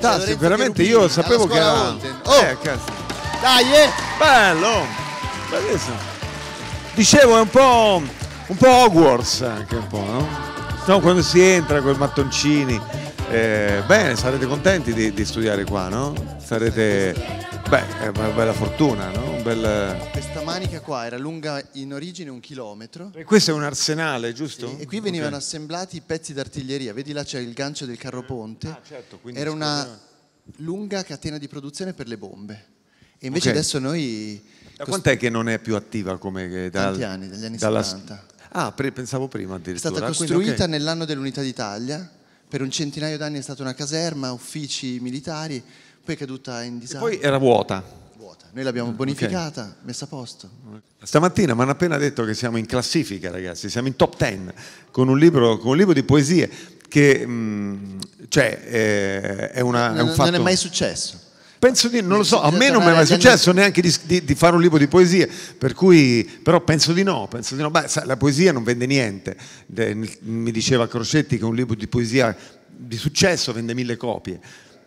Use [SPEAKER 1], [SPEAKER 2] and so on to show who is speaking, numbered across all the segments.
[SPEAKER 1] fantastico, veramente io sapevo che era... Olten. Oh, eh, dai, eh. Bello, bellissimo. Dicevo, è un po', un po' Hogwarts anche un po', no? no quando si entra con i mattoncini. Eh, bene, sarete contenti di, di, studiare qua, no? Sarete... Beh, è una bella fortuna, no? Un bel
[SPEAKER 2] manica qua era lunga in origine un chilometro. E questo è un
[SPEAKER 1] arsenale, giusto? Sì, e qui venivano okay.
[SPEAKER 2] assemblati i pezzi d'artiglieria. Vedi là c'è il gancio del carro ponte. Ah, certo, era una lunga catena di produzione per le
[SPEAKER 1] bombe. E invece okay. adesso noi... Da quant'è che non è più attiva come... da... tanti anni, dagli anni dalla, 70. Ah, pre, pensavo prima addirittura. È stata costruita okay.
[SPEAKER 2] nell'anno dell'Unità d'Italia, per un centinaio d'anni è stata una caserma, uffici militari, poi è caduta in disastro. poi
[SPEAKER 1] era vuota
[SPEAKER 2] noi l'abbiamo mm, bonificata, okay. messa a posto.
[SPEAKER 1] Stamattina mi hanno appena detto che siamo in classifica ragazzi, siamo in top ten con un libro, con un libro di poesie che mh, mm, cioè, eh, è, una, non, è un fatto... Non è mai successo. Penso di, non lo so, a me non mi è mai successo neanche di, di, di, fare un libro di poesie, per cui, però penso di no, penso di no. Beh, la poesia non vende niente, mi diceva Crocetti che un libro di poesia di successo vende mille copie,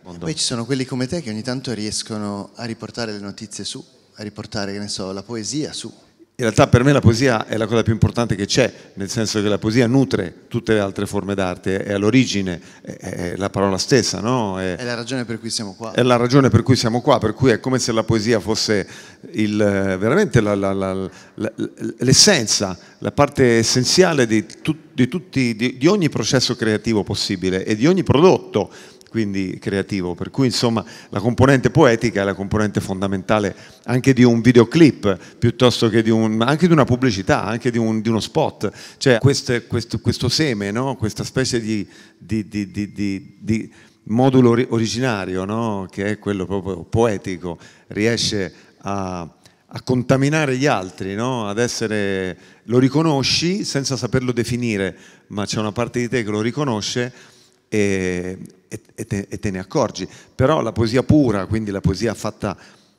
[SPEAKER 1] Mondo. Poi ci sono quelli come te che ogni tanto riescono
[SPEAKER 2] a riportare le notizie su, a riportare, che ne so, la poesia su.
[SPEAKER 1] In realtà per me la poesia è la cosa più importante che c'è, nel senso che la poesia nutre tutte le altre forme d'arte, è all'origine, è, la parola stessa, no? È, è,
[SPEAKER 2] la ragione per cui siamo qua. È la
[SPEAKER 1] ragione per cui siamo qua, per cui è come se la poesia fosse il, veramente la, la, la, l'essenza, la parte essenziale di, tu, di, tutti, di, di ogni processo creativo possibile e di ogni prodotto quindi creativo. Per cui insomma la componente poetica è la componente fondamentale anche di un videoclip, piuttosto che di, un, anche di una pubblicità, anche di, un, di uno spot. Cioè queste, questo, questo, seme, no? questa specie di, di modulo originario, no? che è quello proprio poetico, riesce a a contaminare gli altri, no? ad essere, lo riconosci senza saperlo definire, ma c'è una parte di te che lo riconosce e, e, te, e te, ne accorgi. Però la poesia pura, quindi la poesia fatta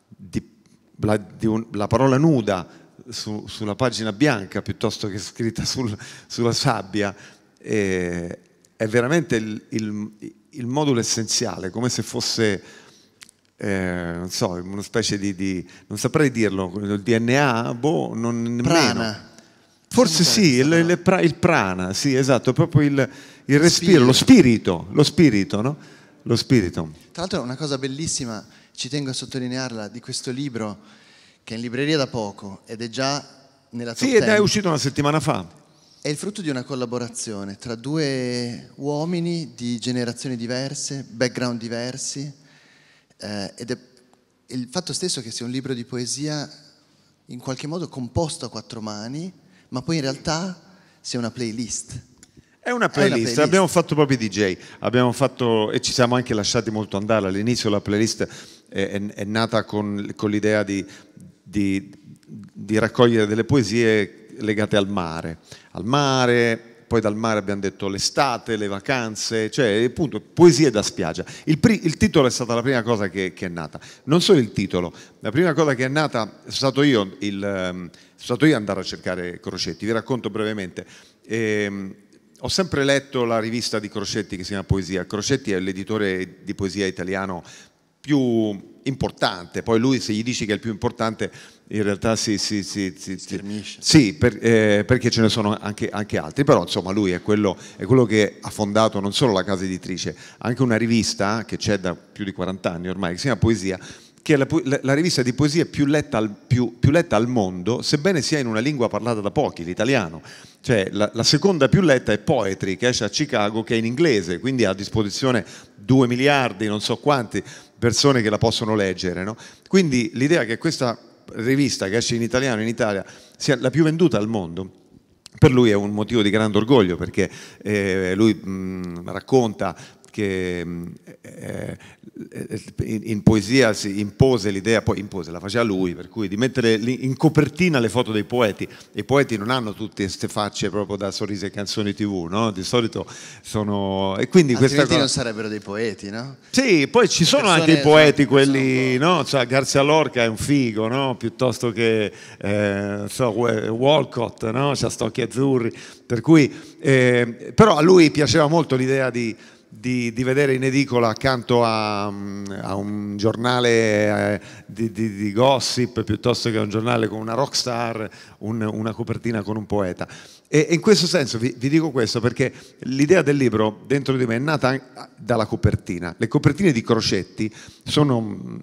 [SPEAKER 1] di, la, di un, la parola nuda su, sulla pagina bianca piuttosto che scritta sul, sulla sabbia, eh, è veramente il, il, il, modulo essenziale, come se fosse... Eh, non so, una specie di, di, non saprei dirlo, il DNA, boh, non nemmeno. Prana. Forse sì, il, il, prana, sì, esatto, proprio il, il respiro, spirito. lo spirito, lo spirito, no? Lo spirito.
[SPEAKER 2] Tra l'altro una cosa bellissima, ci tengo a sottolinearla, di questo libro che è in libreria da poco ed è già nella top Sì, ed è uscito una
[SPEAKER 1] settimana fa.
[SPEAKER 2] È il frutto di una collaborazione tra due uomini di generazioni diverse, background diversi, eh, ed è il fatto stesso che sia un libro di poesia in qualche modo composto a quattro mani, ma poi in realtà sia una playlist
[SPEAKER 1] è una playlist, è una playlist. abbiamo fatto proprio DJ, abbiamo fatto e ci siamo anche lasciati molto andare. All'inizio la playlist è, è, è nata con, con l'idea di, di, di raccogliere delle poesie legate al mare, al mare, poi dal mare abbiamo detto l'estate, le vacanze, cioè appunto poesie da spiaggia. Il, il titolo è stata la prima cosa che, che, è nata, non solo il titolo, la prima cosa che è nata è stato io, il, è ehm, stato io andare a cercare Crocetti, vi racconto brevemente. E, ehm, ho sempre letto la rivista di Crocetti che si chiama Poesia. Crocetti è l'editore di poesia italiano più importante, poi lui se gli dici che è il più importante in realtà si... si, si, si sì, per, eh, perché ce ne sono anche, anche, altri, però insomma lui è quello, è quello che ha fondato non solo la casa editrice, anche una rivista che c'è da più di 40 anni ormai, che si chiama Poesia, che è la, la, la rivista di poesia più letta, al, più, più letta, al, mondo, sebbene sia in una lingua parlata da pochi, l'italiano. Cioè, la, la, seconda più letta è Poetry, che esce a Chicago, che è in inglese, quindi ha a disposizione 2 miliardi, non so quanti, persone che la possono leggere. No? Quindi l'idea che questa rivista che esce in italiano in Italia sia la più venduta al mondo per lui è un motivo di grande orgoglio perché eh, lui mh, mm, racconta che mm, eh, eh, in poesia si impose l'idea, poi impose, la faceva lui, per cui di mettere in copertina le foto dei poeti. I poeti non hanno tutte queste facce proprio da sorrisi e canzoni tv, no? Di solito sono... E quindi questa cosa... non
[SPEAKER 2] sarebbero dei poeti, no?
[SPEAKER 1] Sì, poi ci sono anche i poeti, sono quelli, sono... no? Cioè Garzia Lorca è un figo, no? Piuttosto che eh, so, Walcott, no? C'ha stocchi azzurri. Per cui... Eh, però a lui piaceva molto l'idea di di, di, vedere in edicola accanto a, a un giornale eh, di, di, di, gossip piuttosto che a un giornale con una rockstar un, una copertina con un poeta. E in questo senso vi, vi dico questo perché l'idea del libro dentro di me è nata dalla copertina. Le copertine di Crocetti sono mm,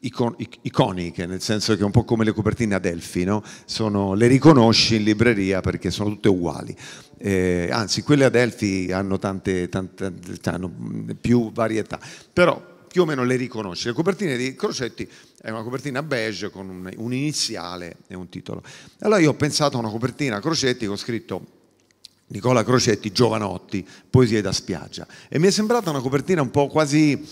[SPEAKER 1] icon, iconiche, nel senso che è un po' come le copertine ad Elfi, no? sono, le riconosci in libreria perché sono tutte uguali. Eh, anzi, quelle ad Elfi hanno, tante, tante, tante, hanno mm, più varietà. Però più o meno le riconosci. Le copertine di Crocetti è una copertina beige con un, un iniziale e un titolo. Allora io ho pensato a una copertina a Crocetti che ho scritto Nicola Crocetti, Giovanotti, Poesie da spiaggia. E mi è sembrata una copertina un po' quasi,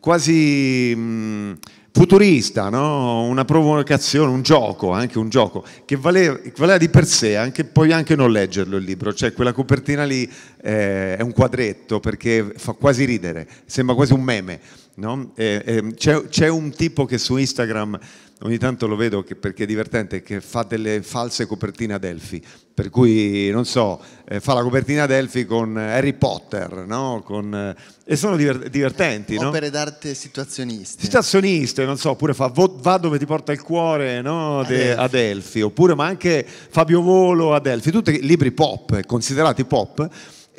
[SPEAKER 1] quasi mh, futurista, no? una provocazione, un gioco, anche un gioco, che valeva, valeva di per sé, anche, puoi anche non leggerlo il libro, cioè quella copertina lì eh, è un quadretto perché fa quasi ridere, sembra quasi un meme. No? E, e, c'è, c'è, un tipo che su Instagram, ogni tanto lo vedo che, perché è divertente, che fa delle false copertine ad Elfi, per cui, non so, eh, fa la copertina ad Elfi con eh, Harry Potter, no? con, eh, e sono diver- divertenti. Eh, opere no? d'arte situazioniste. Situazioniste, non so, oppure fa vo- Va dove ti porta il cuore no? De- ad, Elfi. oppure ma anche Fabio Volo ad Elfi, tutti libri pop, eh, considerati pop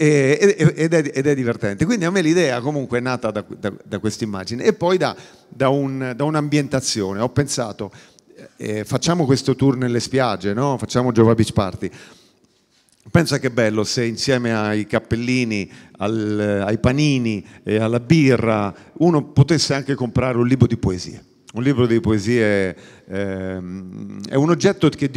[SPEAKER 1] ed, è, ed, è, divertente. Quindi a me l'idea comunque è nata da, da, da questa immagine e poi da, un, da un'ambientazione. Ho pensato, eh, eh, facciamo questo tour nelle spiagge, no? facciamo Jova Beach Party. Pensa che bello se insieme ai cappellini, al, ai panini e alla birra uno potesse anche comprare un libro di poesie. Un libro di poesie eh, è un oggetto che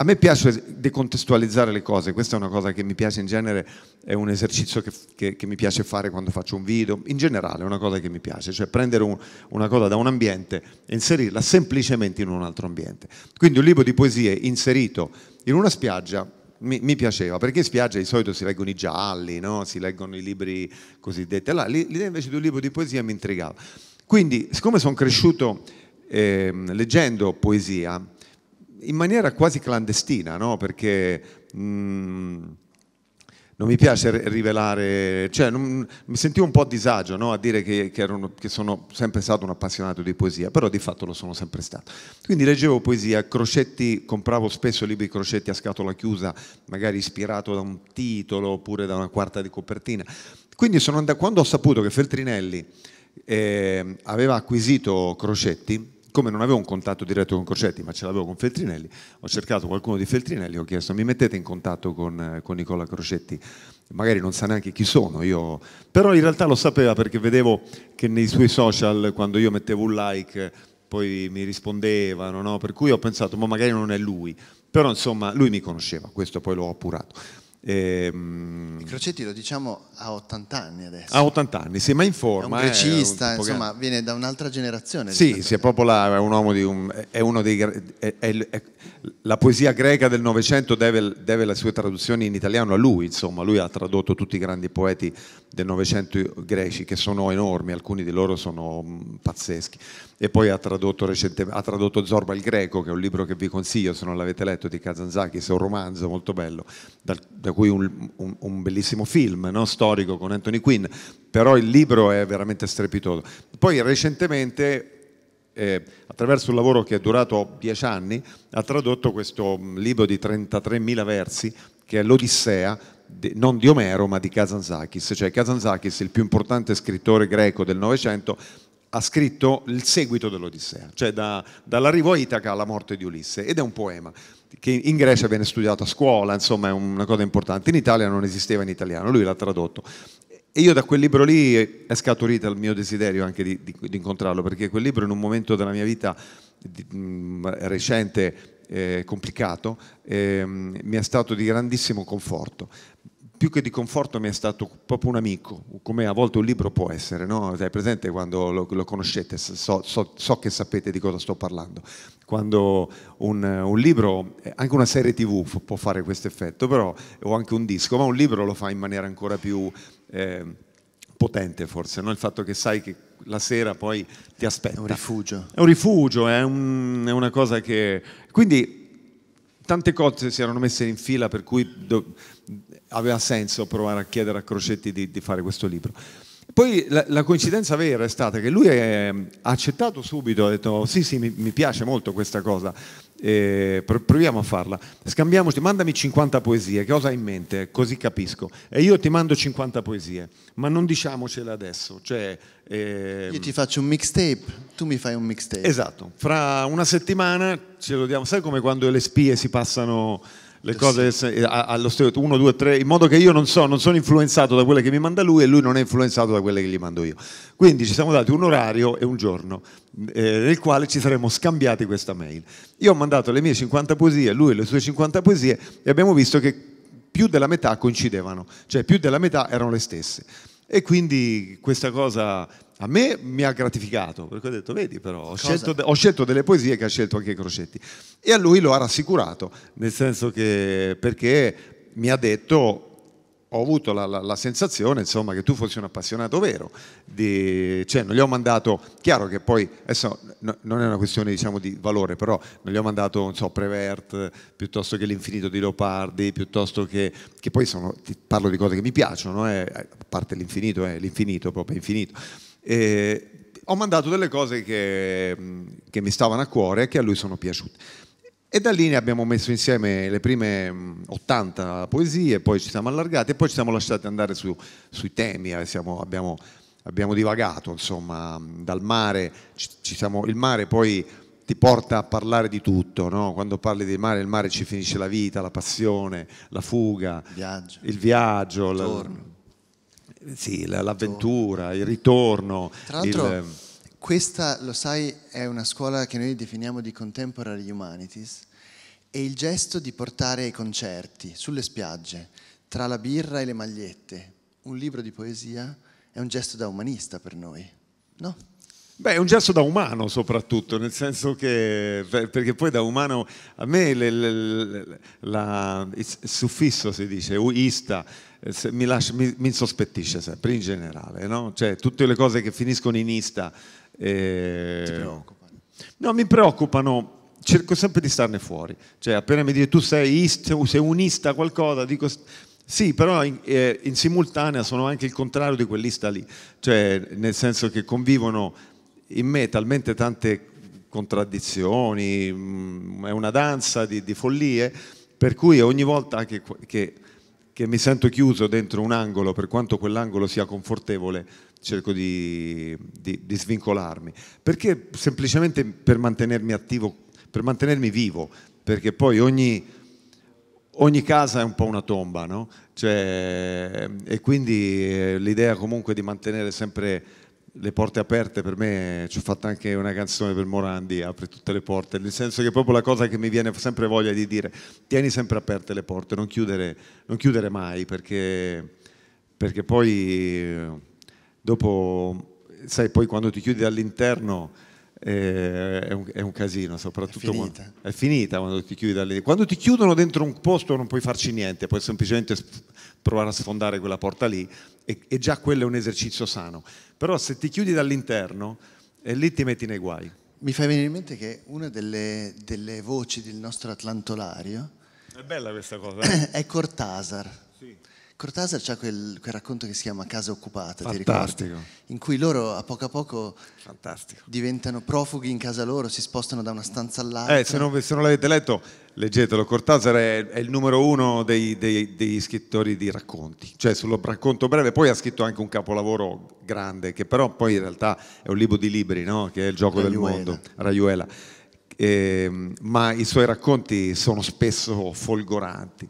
[SPEAKER 1] a me piace decontestualizzare le cose, questa è una cosa che mi piace in genere, è un esercizio che, che, che mi piace fare quando faccio un video, in generale è una cosa che mi piace, cioè prendere un, una cosa da un ambiente e inserirla semplicemente in un altro ambiente. Quindi un libro di poesie inserito in una spiaggia mi, mi piaceva, perché in spiaggia di solito si leggono i gialli, no? si leggono i libri cosiddetti, allora, l'idea invece di un libro di poesia mi intrigava. Quindi siccome sono cresciuto eh, leggendo poesia, in maniera quasi clandestina, no? perché mh, mm, non mi piace rivelare, cioè non, mi sentivo un po' a disagio no? a dire che, che, un, che, sono sempre stato un appassionato di poesia, però di fatto lo sono sempre stato. Quindi leggevo poesia, crocetti, compravo spesso libri crocetti a scatola chiusa, magari ispirato da un titolo oppure da una quarta di copertina. Quindi andato, quando ho saputo che Feltrinelli eh, aveva acquisito crocetti, come non avevo un contatto diretto con Crocetti, ma ce l'avevo con Feltrinelli, ho cercato qualcuno di Feltrinelli, e ho chiesto mi mettete in contatto con, eh, con Nicola Crocetti, magari non sa neanche chi sono io, però in realtà lo sapeva perché vedevo che nei suoi social quando io mettevo un like poi mi rispondevano, no? per cui ho pensato ma magari non è lui, però insomma lui mi conosceva, questo poi l'ho appurato. E, ehm, Crocetti lo diciamo
[SPEAKER 2] a 80 anni adesso. A
[SPEAKER 1] 80 anni, sì, ma in forma. È un precista, eh, insomma,
[SPEAKER 2] viene da un'altra generazione. Sì,
[SPEAKER 1] sì è proprio là, è un uomo di un, è uno dei... È, è, la poesia greca del Novecento deve, deve, le sue traduzioni in italiano a lui, insomma, lui ha tradotto tutti i grandi poeti del Novecento greci, che sono enormi, alcuni di loro sono pazzeschi e poi ha tradotto, recentemente, ha tradotto Zorba il Greco, che è un libro che vi consiglio se non l'avete letto, di Kazanzakis, è un romanzo molto bello, da, da cui un, un, un, bellissimo film no? storico con Anthony Quinn, però il libro è veramente strepitoso. Poi recentemente eh, attraverso un lavoro che è durato dieci anni, ha tradotto questo mm, libro di 33.000 versi che è l'Odissea, non di Omero ma di Kazanzakis, cioè Kazanzakis, il più importante scrittore greco del Novecento, ha scritto il seguito dell'Odissea, cioè da, dall'arrivo a Itaca alla morte di Ulisse, ed è un poema che in Grecia viene studiato a scuola, insomma è una cosa importante, in Italia non esisteva in italiano, lui l'ha tradotto. E io da quel libro lì è scaturito il mio desiderio anche di, di, di incontrarlo, perché quel libro in un momento della mia vita di, mh, mm, recente, eh, complicato, eh, mi è stato di grandissimo conforto, più che di conforto mi è stato proprio un amico, come a volte un libro può essere, no? È presente quando lo, lo conoscete, so, so, so, che sapete di cosa sto parlando. Quando un, un libro, eh, anche una serie tv può fare questo effetto, però, o anche un disco, ma un libro lo fa in maniera ancora più eh, potente forse, no? il fatto che sai che la sera poi ti aspetta. È un rifugio. È un rifugio, è, un, è una cosa che... Quindi tante cose si erano messe in fila per cui... Do, aveva senso provare a chiedere a Crocetti di, di fare questo libro. Poi la, la, coincidenza vera è stata che lui ehm, ha accettato subito, ha detto sì sì mi, mi piace molto questa cosa, eh, proviamo a farla, scambiamoci, mandami 50 poesie, cosa hai in mente? Così capisco. E io ti mando 50 poesie, ma non diciamocele adesso. Cioè, eh... Io ti faccio un mixtape, tu mi fai un mixtape. Esatto, fra una settimana ce lo diamo, sai come quando le spie si passano le cose allo stereotipo 1, 2, 3, in modo che io non, so, non sono influenzato da quelle che mi manda lui e lui non è influenzato da quelle che gli mando io. Quindi ci siamo dati un orario e un giorno eh, nel quale ci saremmo scambiati questa mail. Io ho mandato le mie 50 poesie, lui le sue 50 poesie e abbiamo visto che più della metà coincidevano, cioè più della metà erano le stesse. E quindi questa cosa a me mi ha gratificato, perché ho detto, vedi però, ho scelto, ho scelto, delle poesie che ha scelto anche Crocetti. E a lui lo ha rassicurato, nel senso che perché mi ha detto, ho avuto la, la, la sensazione insomma, che tu fossi un appassionato vero, di, cioè non gli ho mandato, chiaro che poi, adesso no, non è una questione diciamo, di valore, però non gli ho mandato non so, Prevert piuttosto che l'infinito di Leopardi, piuttosto che, che poi sono, parlo di cose che mi piacciono, eh, a parte l'infinito, eh, l'infinito proprio infinito. Eh, ho mandato delle cose che, che mi stavano a cuore e che a lui sono piaciute. E da lì ne abbiamo messo insieme le prime 80 mm, poesie, poi ci siamo allargati e poi ci siamo lasciati andare su, sui temi, eh, siamo, abbiamo, abbiamo, divagato insomma mm, dal mare, ci, ci siamo, il mare poi ti porta a parlare di tutto, no? quando parli del mare il mare ci finisce la vita, la passione, la fuga, viaggio. il viaggio, il la, sì, l'avventura, il ritorno. Tra l'altro... Il,
[SPEAKER 2] questa, lo sai, è una scuola che noi definiamo di contemporary humanities e il gesto di portare ai concerti, sulle spiagge, tra la birra e le magliette, un libro di poesia è un gesto da umanista per noi,
[SPEAKER 1] no? Beh, è un gesto da umano soprattutto, nel senso che, perché poi da umano, a me le, le, la, il suffisso si dice, uista, eh, mi, lascia, mi, mi insospettisce sempre in generale, no? Cioè tutte le cose che finiscono in ista e... Ehm, Ti preoccupano? No, mi preoccupano cerco sempre di starne fuori. Cioè, appena mi dite tu sei ist, sei unista qualcosa, dico sì, però in, eh, in, simultanea sono anche il contrario di quell'ista lì. Cioè, nel senso che convivono in me talmente tante contraddizioni, mh, mm, è una danza di, di, follie, per cui ogni volta che, che che mi sento chiuso dentro un angolo, per quanto quell'angolo sia confortevole, cerco di, di, di svincolarmi. Perché semplicemente per mantenermi attivo, per mantenermi vivo, perché poi ogni, ogni casa è un po' una tomba, no? Cioè, e quindi eh, l'idea comunque di mantenere sempre le porte aperte per me, ci ho fatto anche una canzone per Morandi, apri tutte le porte, nel senso che è proprio la cosa che mi viene sempre voglia di dire, tieni sempre aperte le porte, non chiudere, non chiudere mai, perché, perché, poi dopo, sai, poi quando ti chiudi dall'interno eh, è, un, è, un, casino, soprattutto è finita. Quando, è finita quando ti chiudi dall'interno. Quando ti chiudono dentro un posto non puoi farci niente, puoi semplicemente provare a sfondare quella porta lì e, e già quello è un esercizio sano. Però se ti chiudi dall'interno, eh, lì ti metti nei guai.
[SPEAKER 2] Mi fa venire in mente che una delle, delle voci del nostro Atlantolario...
[SPEAKER 1] È bella questa cosa. Eh?
[SPEAKER 2] è Cortasar. Sì. Cortázar c'ha quel, quel, racconto che si chiama Casa occupata, Fantastico. ti ricordi? In cui loro a poco a poco Fantastico. diventano profughi in casa loro, si spostano da una stanza all'altra. Eh, se, non,
[SPEAKER 1] se non l'avete letto, leggetelo. Cortázar è, è il numero uno dei, dei, dei, scrittori di racconti, cioè sul racconto breve. Poi ha scritto anche un capolavoro grande, che però poi in realtà è un libro di libri, no? che è Il gioco Raiuela. del mondo, Raiuela. E, ehm, ma i suoi racconti sono spesso folgoranti.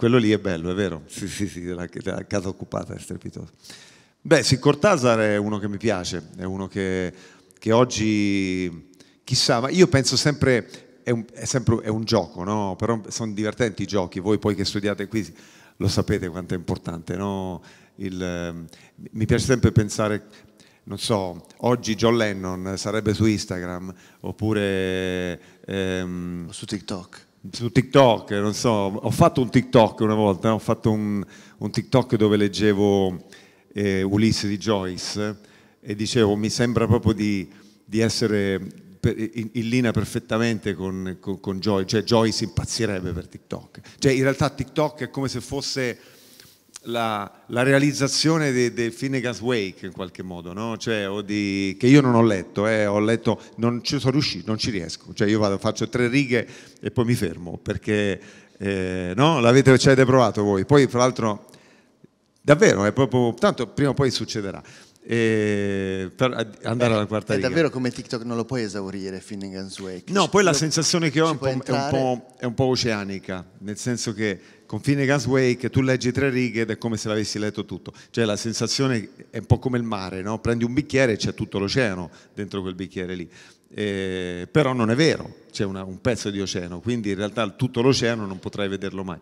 [SPEAKER 1] Quello lì è bello, è vero? Sì, sì, sì, la, la casa occupata è strepitosa. Beh, sì, Cortázar è uno che mi piace, è uno che, che oggi, chissà, ma io penso sempre, è un, è sempre, è un gioco, no? Però sono divertenti i giochi, voi poi che studiate qui lo sapete quanto è importante, no? Il, ehm, mi piace sempre pensare, non so, oggi John Lennon sarebbe su Instagram oppure... Ehm, su TikTok su TikTok, non so, ho fatto un TikTok una volta, ho fatto un, un TikTok dove leggevo eh, Ulisse di Joyce e dicevo mi sembra proprio di, di essere in, in, linea perfettamente con, con, con Joyce, cioè Joyce impazzirebbe per TikTok, cioè in realtà TikTok è come se fosse la, la realizzazione del Finnegan's Wake in qualche modo, no? cioè, di, che io non ho letto, eh, ho letto, non ci sono riuscito, non ci riesco, cioè, io vado, faccio tre righe e poi mi fermo, perché eh, no? l'avete, ci avete provato voi, poi fra l'altro davvero, è proprio, tanto prima o poi succederà. Eh, per andare eh, alla quarta è riga. È davvero
[SPEAKER 2] come TikTok non lo puoi
[SPEAKER 1] esaurire Finnegan's Wake. No, poi la sensazione che ho è un, è, un è un, po', oceanica, nel senso che con Finnegan's Wake tu leggi tre righe ed è come se l'avessi letto tutto, cioè la sensazione è un po' come il mare, no? prendi un bicchiere e c'è tutto l'oceano dentro quel bicchiere lì, eh, però non è vero, c'è una, un pezzo di oceano, quindi in realtà tutto l'oceano non potrai vederlo mai.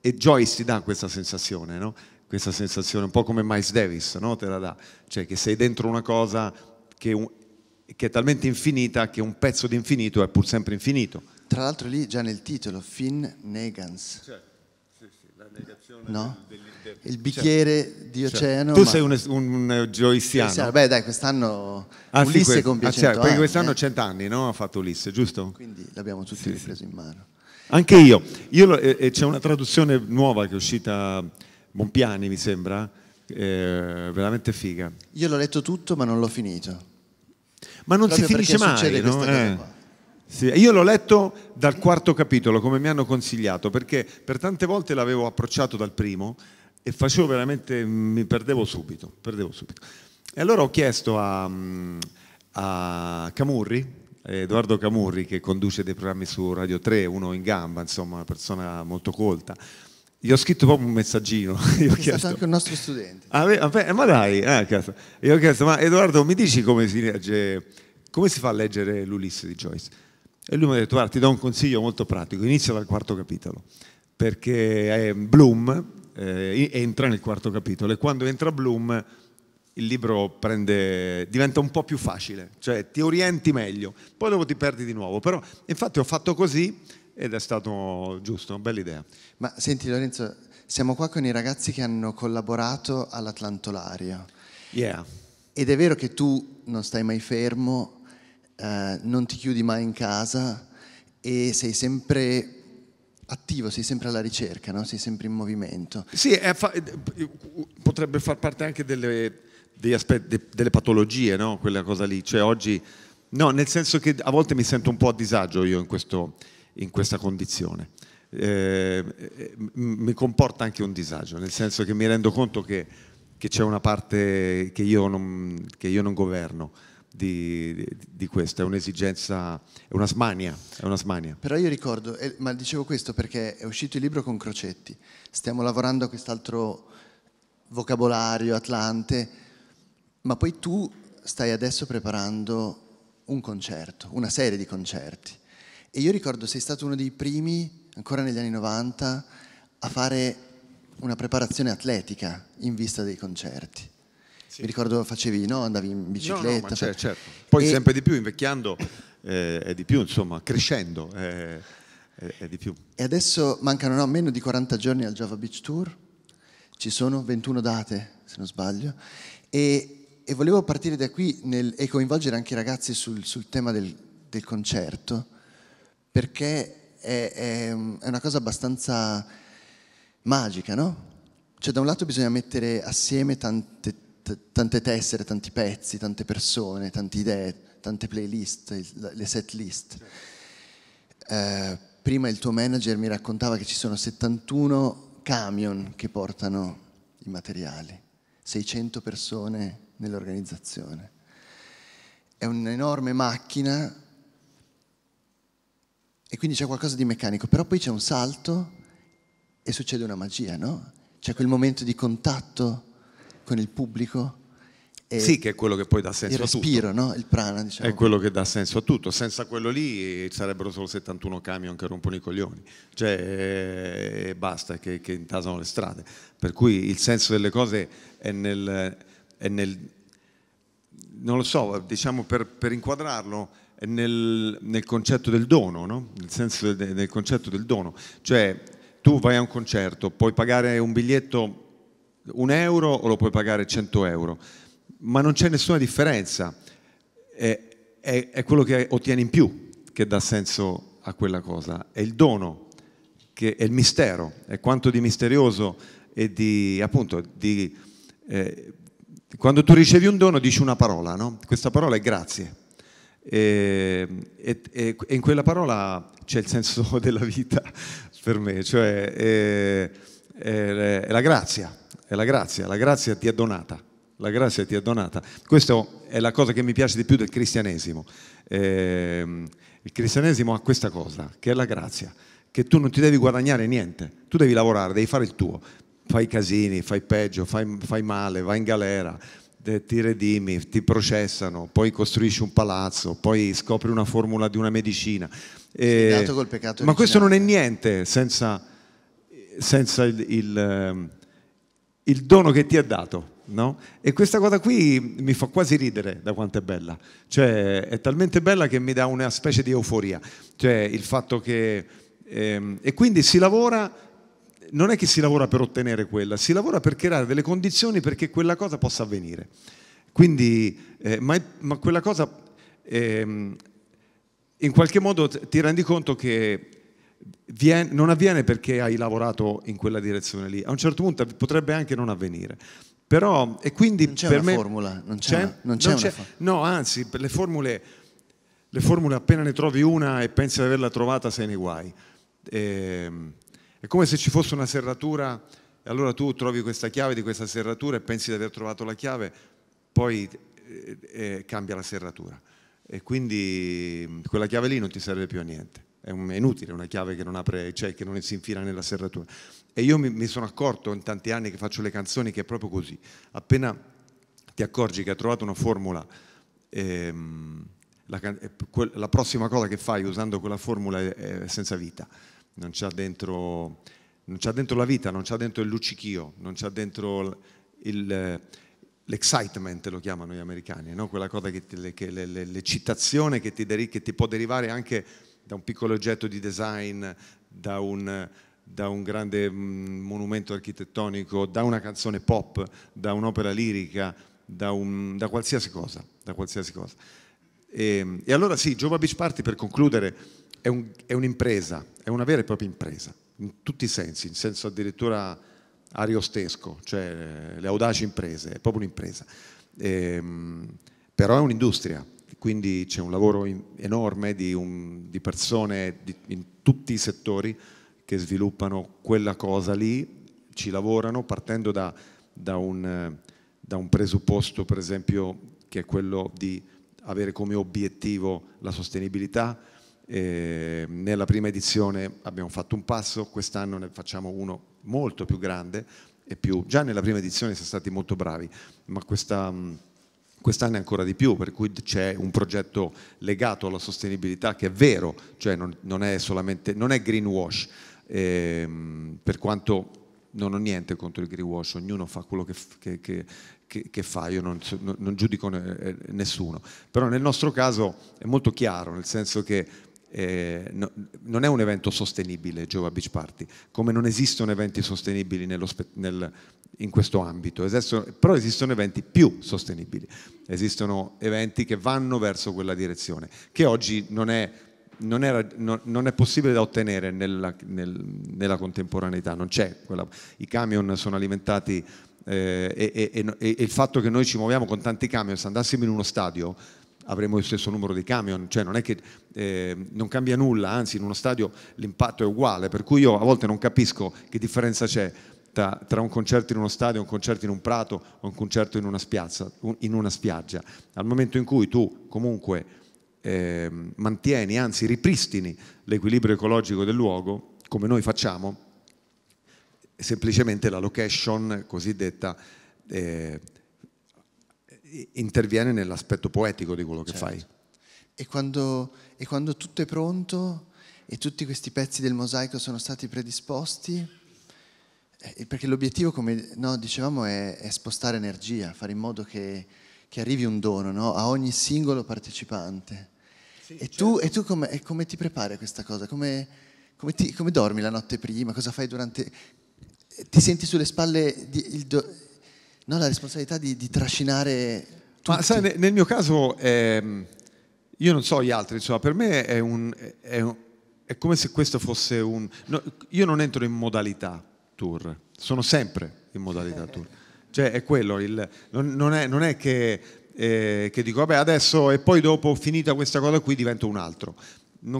[SPEAKER 1] E Joyce ti dà questa sensazione, no? questa sensazione un po' come Miles Davis, no? te la dà, cioè che sei dentro una cosa che, un, che è talmente infinita che un pezzo di infinito è pur sempre infinito.
[SPEAKER 2] Tra l'altro lì già nel titolo, Finn Negans. Certo
[SPEAKER 1] no? il certo. bicchiere cioè, di certo. Oceano. Cioè, tu sei un, un, un eh, gioissiano. Beh, dai,
[SPEAKER 2] quest'anno ah, Ulisse sì, compie ah, certo, perché quest'anno eh. 100
[SPEAKER 1] anni, no? Ha fatto Ulisse, giusto? Quindi l'abbiamo tutti sì, ripreso sì. in mano. Anche io. io eh, c'è una traduzione nuova che è uscita, Bompiani mi sembra, eh, veramente figa. Io l'ho letto tutto ma non l'ho
[SPEAKER 2] finito.
[SPEAKER 1] Ma non Proprio si finisce mai, no? Sì, io l'ho letto dal quarto capitolo, come mi hanno consigliato, perché per tante volte l'avevo approcciato dal primo e facevo veramente, mm, mi perdevo subito, perdevo subito. E allora ho chiesto a, mm, a Camurri, Edoardo Camurri, che conduce dei programmi su Radio 3, uno in gamba, insomma, una persona molto colta, gli ho scritto proprio un messaggino. Gli ho chiesto, anche un
[SPEAKER 2] nostro studente.
[SPEAKER 1] Ah, beh, ah, ma dai, eh, cazzo. ho chiesto, ma Edoardo mi dici come si legge, come si fa a leggere l'Ulisse di Joyce? E lui mi ha detto, guarda, ti do un consiglio molto pratico, inizia dal quarto capitolo, perché eh, Bloom eh, entra nel quarto capitolo e quando entra Bloom il libro prende, diventa un po' più facile, cioè ti orienti meglio, poi dopo ti perdi di nuovo. Però infatti ho fatto così ed è stato giusto, una bella idea.
[SPEAKER 2] Ma senti Lorenzo, siamo qua con i ragazzi che hanno collaborato all'Atlantolario. Yeah. Ed è vero che tu non stai mai fermo, eh, non ti chiudi mai in casa e sei sempre attivo, sei sempre alla ricerca, no? sei sempre in movimento.
[SPEAKER 1] Sì, fa- eh, potrebbe far parte anche delle, aspe- de- delle patologie, no? quella cosa lì. Cioè oggi, no, nel senso che a volte mi sento un po' a disagio io in, questo, in questa condizione. Eh, mi comporta anche un disagio, nel senso che mi rendo conto che, che c'è una parte che io non, che io non governo di, di questo, è un'esigenza, è una, smania, è una smania.
[SPEAKER 2] Però io ricordo, eh, ma dicevo questo perché è uscito il libro con Crocetti, stiamo lavorando a quest'altro vocabolario, Atlante, ma poi tu stai adesso preparando un concerto, una serie di concerti. E io ricordo sei stato uno dei primi, ancora negli anni 90, a fare una preparazione atletica in vista dei concerti.
[SPEAKER 1] Sì. Mi ricordo facevi, no? Andavi in bicicletta. No, no, per... certo. certo. Poi e... sempre di più, invecchiando eh, è di più, insomma, crescendo è, eh, è, è di più.
[SPEAKER 2] E adesso mancano no, meno di 40 giorni al Java Beach Tour, ci sono 21 date, se non sbaglio, e, e volevo partire da qui nel, e coinvolgere anche i ragazzi sul, sul tema del, del, concerto, perché è, è, è una cosa abbastanza magica, no? Cioè da un lato bisogna mettere assieme tante t- tante tessere, tanti pezzi, tante persone, tante idee, tante playlist, le set list. Eh, prima il tuo manager mi raccontava che ci sono 71 camion che portano i materiali, 600 persone nell'organizzazione. È un'enorme macchina e quindi c'è qualcosa di meccanico, però poi c'è un salto e succede una magia, no? C'è quel momento di contatto con il pubblico.
[SPEAKER 1] sì, che è quello che poi dà senso a tutto. Il respiro, no? Il prana, diciamo. È quello che dà senso a tutto. Senza quello lì eh, sarebbero solo 71 camion che rompono i coglioni. Cioè, e eh, eh, basta, che, che intasano le strade. Per cui il senso delle cose è nel... È nel non lo so, diciamo per, per inquadrarlo, nel, nel, concetto del dono, no? nel senso del, del concetto del dono. Cioè, tu vai a un concerto, puoi pagare un biglietto un euro o lo puoi pagare 100 euro, ma non c'è nessuna differenza, è, è, è quello che ottieni in più che dà senso a quella cosa, è il dono, che è il mistero, è quanto di misterioso e di appunto di... Eh, quando tu ricevi un dono dici una parola, no? questa parola è grazie. E, e, e, in quella parola c'è il senso della vita per me, cioè è, eh, è, eh, è la grazia, è la grazia, la grazia ti è donata, la grazia ti è donata. Questa è la cosa che mi piace di più del cristianesimo. Eh, il cristianesimo ha questa cosa, che è la grazia, che tu non ti devi guadagnare niente, tu devi lavorare, devi fare il tuo. Fai casini, fai peggio, fai, fai male, vai in galera, ti redimi, ti processano, poi costruisci un palazzo, poi scopri una formula di una medicina. Eh, ma questo non è niente senza, senza il, il ehm, il dono che ti è dato. No? E questa cosa qui mi fa quasi ridere da quanto è bella, cioè è talmente bella che mi dà una specie di euforia, cioè il fatto che... Ehm, e quindi si lavora, non è che si lavora per ottenere quella, si lavora per creare delle condizioni perché quella cosa possa avvenire. Quindi, eh, ma, ma, quella cosa ehm, in qualche modo ti rendi conto che non avviene perché hai lavorato in quella direzione lì, a un certo punto potrebbe anche non avvenire. Però, e quindi non c'è per una me, formula, non c'è, c'è, una, non c'è, non c'è for- No, anzi, le formule, le formule, appena ne trovi una e pensi di averla trovata sei nei guai. E, ehm, è come se ci fosse una serratura e allora tu trovi questa chiave di questa serratura e pensi di aver trovato la chiave, poi eh, eh, cambia la serratura e quindi quella chiave lì non ti serve più a niente è, un, è, inutile una chiave che non apre, cioè che non si infila nella serratura. E io mi, mi sono accorto in tanti anni che faccio le canzoni che è proprio così. Appena ti accorgi che hai trovato una formula, ehm, la, eh, la, prossima cosa che fai usando quella formula è, è senza vita, non c'ha dentro, dentro, la vita, non c'ha dentro il luccichio, non c'ha dentro l'excitement, lo chiamano gli americani, no? quella cosa che, ti, che l'eccitazione che ti, deri, che ti può derivare anche da un piccolo oggetto di design, da un, da un grande mm, monumento architettonico, da una canzone pop, da un'opera lirica, da, un, da, qualsiasi cosa. Da qualsiasi cosa. E, e, allora sì, Jova Beach Party per concludere è, un, è un'impresa, è una vera e propria impresa, in tutti i sensi, in senso addirittura ariostesco, cioè eh, le audaci imprese, è proprio un'impresa. E, ehm, però è un'industria, quindi c'è un lavoro enorme di, un, di persone di, in tutti i settori che sviluppano quella cosa lì, ci lavorano partendo da, da, un, da un presupposto per esempio che è quello di avere come obiettivo la sostenibilità. Eh, nella prima edizione abbiamo fatto un passo, quest'anno ne facciamo uno molto più grande e più, già nella prima edizione siamo stati molto bravi, ma questa quest'anno ancora di più, per cui c'è un progetto legato alla sostenibilità che è vero, cioè non, non è solamente, non è greenwash, ehm, per quanto non ho niente contro il greenwash, ognuno fa quello che, che, che che, fa, io non, non, giudico eh, nessuno. Però nel nostro caso è molto chiaro, nel senso che eh, no, non è un evento sostenibile Geova Beach Party, come non esistono eventi sostenibili nel, in questo ambito, esistono, però esistono eventi più sostenibili, esistono eventi che vanno verso quella direzione, che oggi non è non, era, no, non, è possibile da ottenere nella, nel, nella contemporaneità, non c'è quella, i camion sono alimentati eh, e, e, e, e, il fatto che noi ci muoviamo con tanti camion, se andassimo in uno stadio avremo lo stesso numero di camion, cioè non è che eh, non cambia nulla, anzi in uno stadio l'impatto è uguale, per cui io a volte non capisco che differenza c'è tra, tra, un concerto in uno stadio, un concerto in un prato o un concerto in una, spiazza, in una spiaggia. Al momento in cui tu comunque eh, mantieni, anzi ripristini l'equilibrio ecologico del luogo, come noi facciamo, semplicemente la location cosiddetta... Eh, interviene nell'aspetto poetico di quello che certo. fai.
[SPEAKER 2] E quando, e quando tutto è pronto e tutti questi pezzi del mosaico sono stati predisposti, eh, perché l'obiettivo, come no, dicevamo, è, è, spostare energia, fare in modo che, che arrivi un dono no, a ogni singolo partecipante. Sì, e, certo. tu, e, tu, come, e come, ti prepari a questa cosa? Come, come, ti, come, dormi la notte prima? Cosa fai durante... Ti senti sulle spalle di, il, no, la responsabilità di, di
[SPEAKER 1] trascinare... Tutti. Ma sai, nel, mio caso, eh, io non so gli altri, insomma, per me è, un, è, è come se questo fosse un... No, io non entro in modalità tour, sono sempre in modalità tour. Cioè è quello, il, non, non, è, non è che eh, che dico vabbè adesso e poi dopo finita questa cosa qui divento un altro.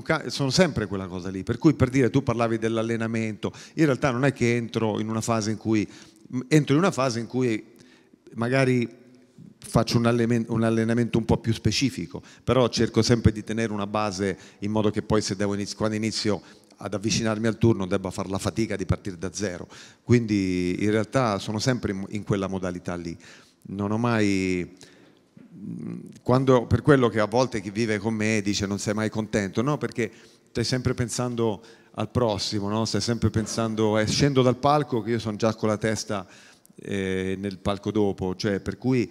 [SPEAKER 1] Ca- sono sempre quella cosa lì, per cui per dire tu parlavi dell'allenamento, in realtà non è che entro in una fase in cui entro in una fase in cui magari faccio un allenamento, un allenamento, un po' più specifico, però cerco sempre di tenere una base in modo che poi se devo inizio, quando inizio ad avvicinarmi al turno debba fare la fatica di partire da zero. Quindi in realtà sono sempre in, in quella modalità lì. Non ho mai... Quando, per quello che a volte chi vive con me dice non sei mai contento, no perché stai sempre pensando al prossimo, no? stai sempre pensando, eh, scendo dal palco che io sono già con la testa eh, nel palco dopo, cioè per cui...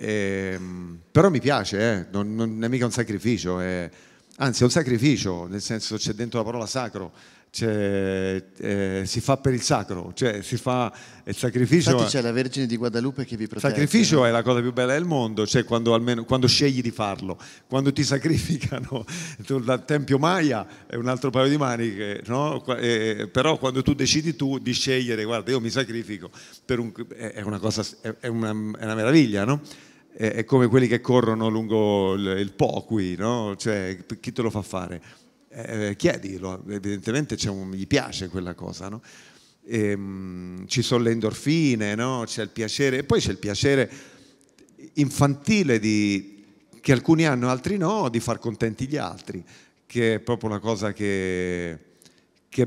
[SPEAKER 1] Ehm, però mi piace, eh, non, non, è mica un sacrificio, eh, anzi è un sacrificio, nel senso c'è dentro la parola sacro, cioè, eh, si fa per il sacro, cioè si fa il eh, sacrificio. Infatti c'è la Vergine di Guadalupe che vi protegge. Il sacrificio è la cosa più bella del mondo, cioè quando, almeno, quando scegli di farlo, quando ti sacrificano, tu, dal Tempio Maia è un altro paio di maniche, no? e, eh, però quando tu decidi tu di scegliere, guarda io mi sacrifico, un, è, una cosa, è, una, è una meraviglia, no? è, è, come quelli che corrono lungo il, il Po qui, no? cioè, chi te lo fa fare? Eh, eh, chiedilo, evidentemente un, gli piace quella cosa, no? e, ehm, mh, ci sono le endorfine, no? c'è il piacere, e poi c'è il piacere infantile di, che alcuni hanno, altri no, di far contenti gli altri, che è proprio una cosa che, che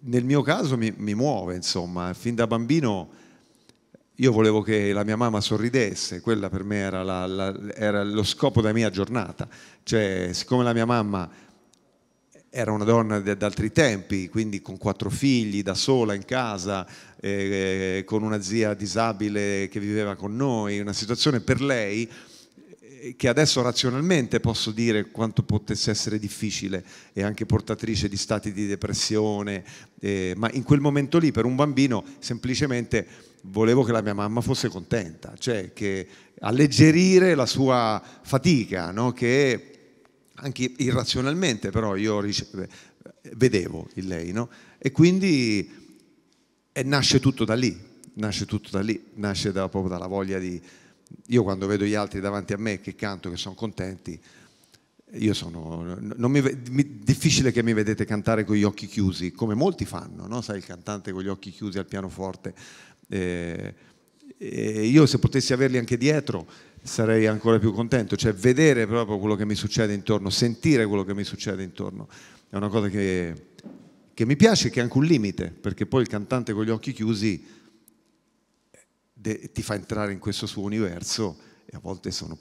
[SPEAKER 1] nel mio caso mi, mi, muove, insomma, fin da bambino io volevo che la mia mamma sorridesse, quella per me era, la, la, era lo scopo della mia giornata, cioè siccome la mia mamma era una donna di altri tempi, quindi con quattro figli, da sola in casa, eh, eh, con una zia disabile che viveva con noi, una situazione per lei eh, che adesso razionalmente posso dire quanto potesse essere difficile e anche portatrice di stati di depressione, eh, ma in quel momento lì per un bambino semplicemente volevo che la mia mamma fosse contenta, cioè che alleggerire la sua fatica, no? che anche irrazionalmente, però io ricevo, vedevo in lei, no? E quindi e nasce tutto da lì, nasce tutto da lì, nasce da, proprio dalla voglia di... Io quando vedo gli altri davanti a me che canto, che sono contenti, io sono... Mi, mi, difficile che mi vedete cantare con gli occhi chiusi, come molti fanno, no? Sai, il cantante con gli occhi chiusi al pianoforte. Eh, io se potessi averli anche dietro sarei ancora più contento, cioè vedere proprio quello che mi succede intorno, sentire quello che mi succede intorno, è una cosa che, che mi piace, che è anche un limite, perché poi il cantante con gli occhi chiusi de, ti fa entrare in questo suo universo e a volte sono,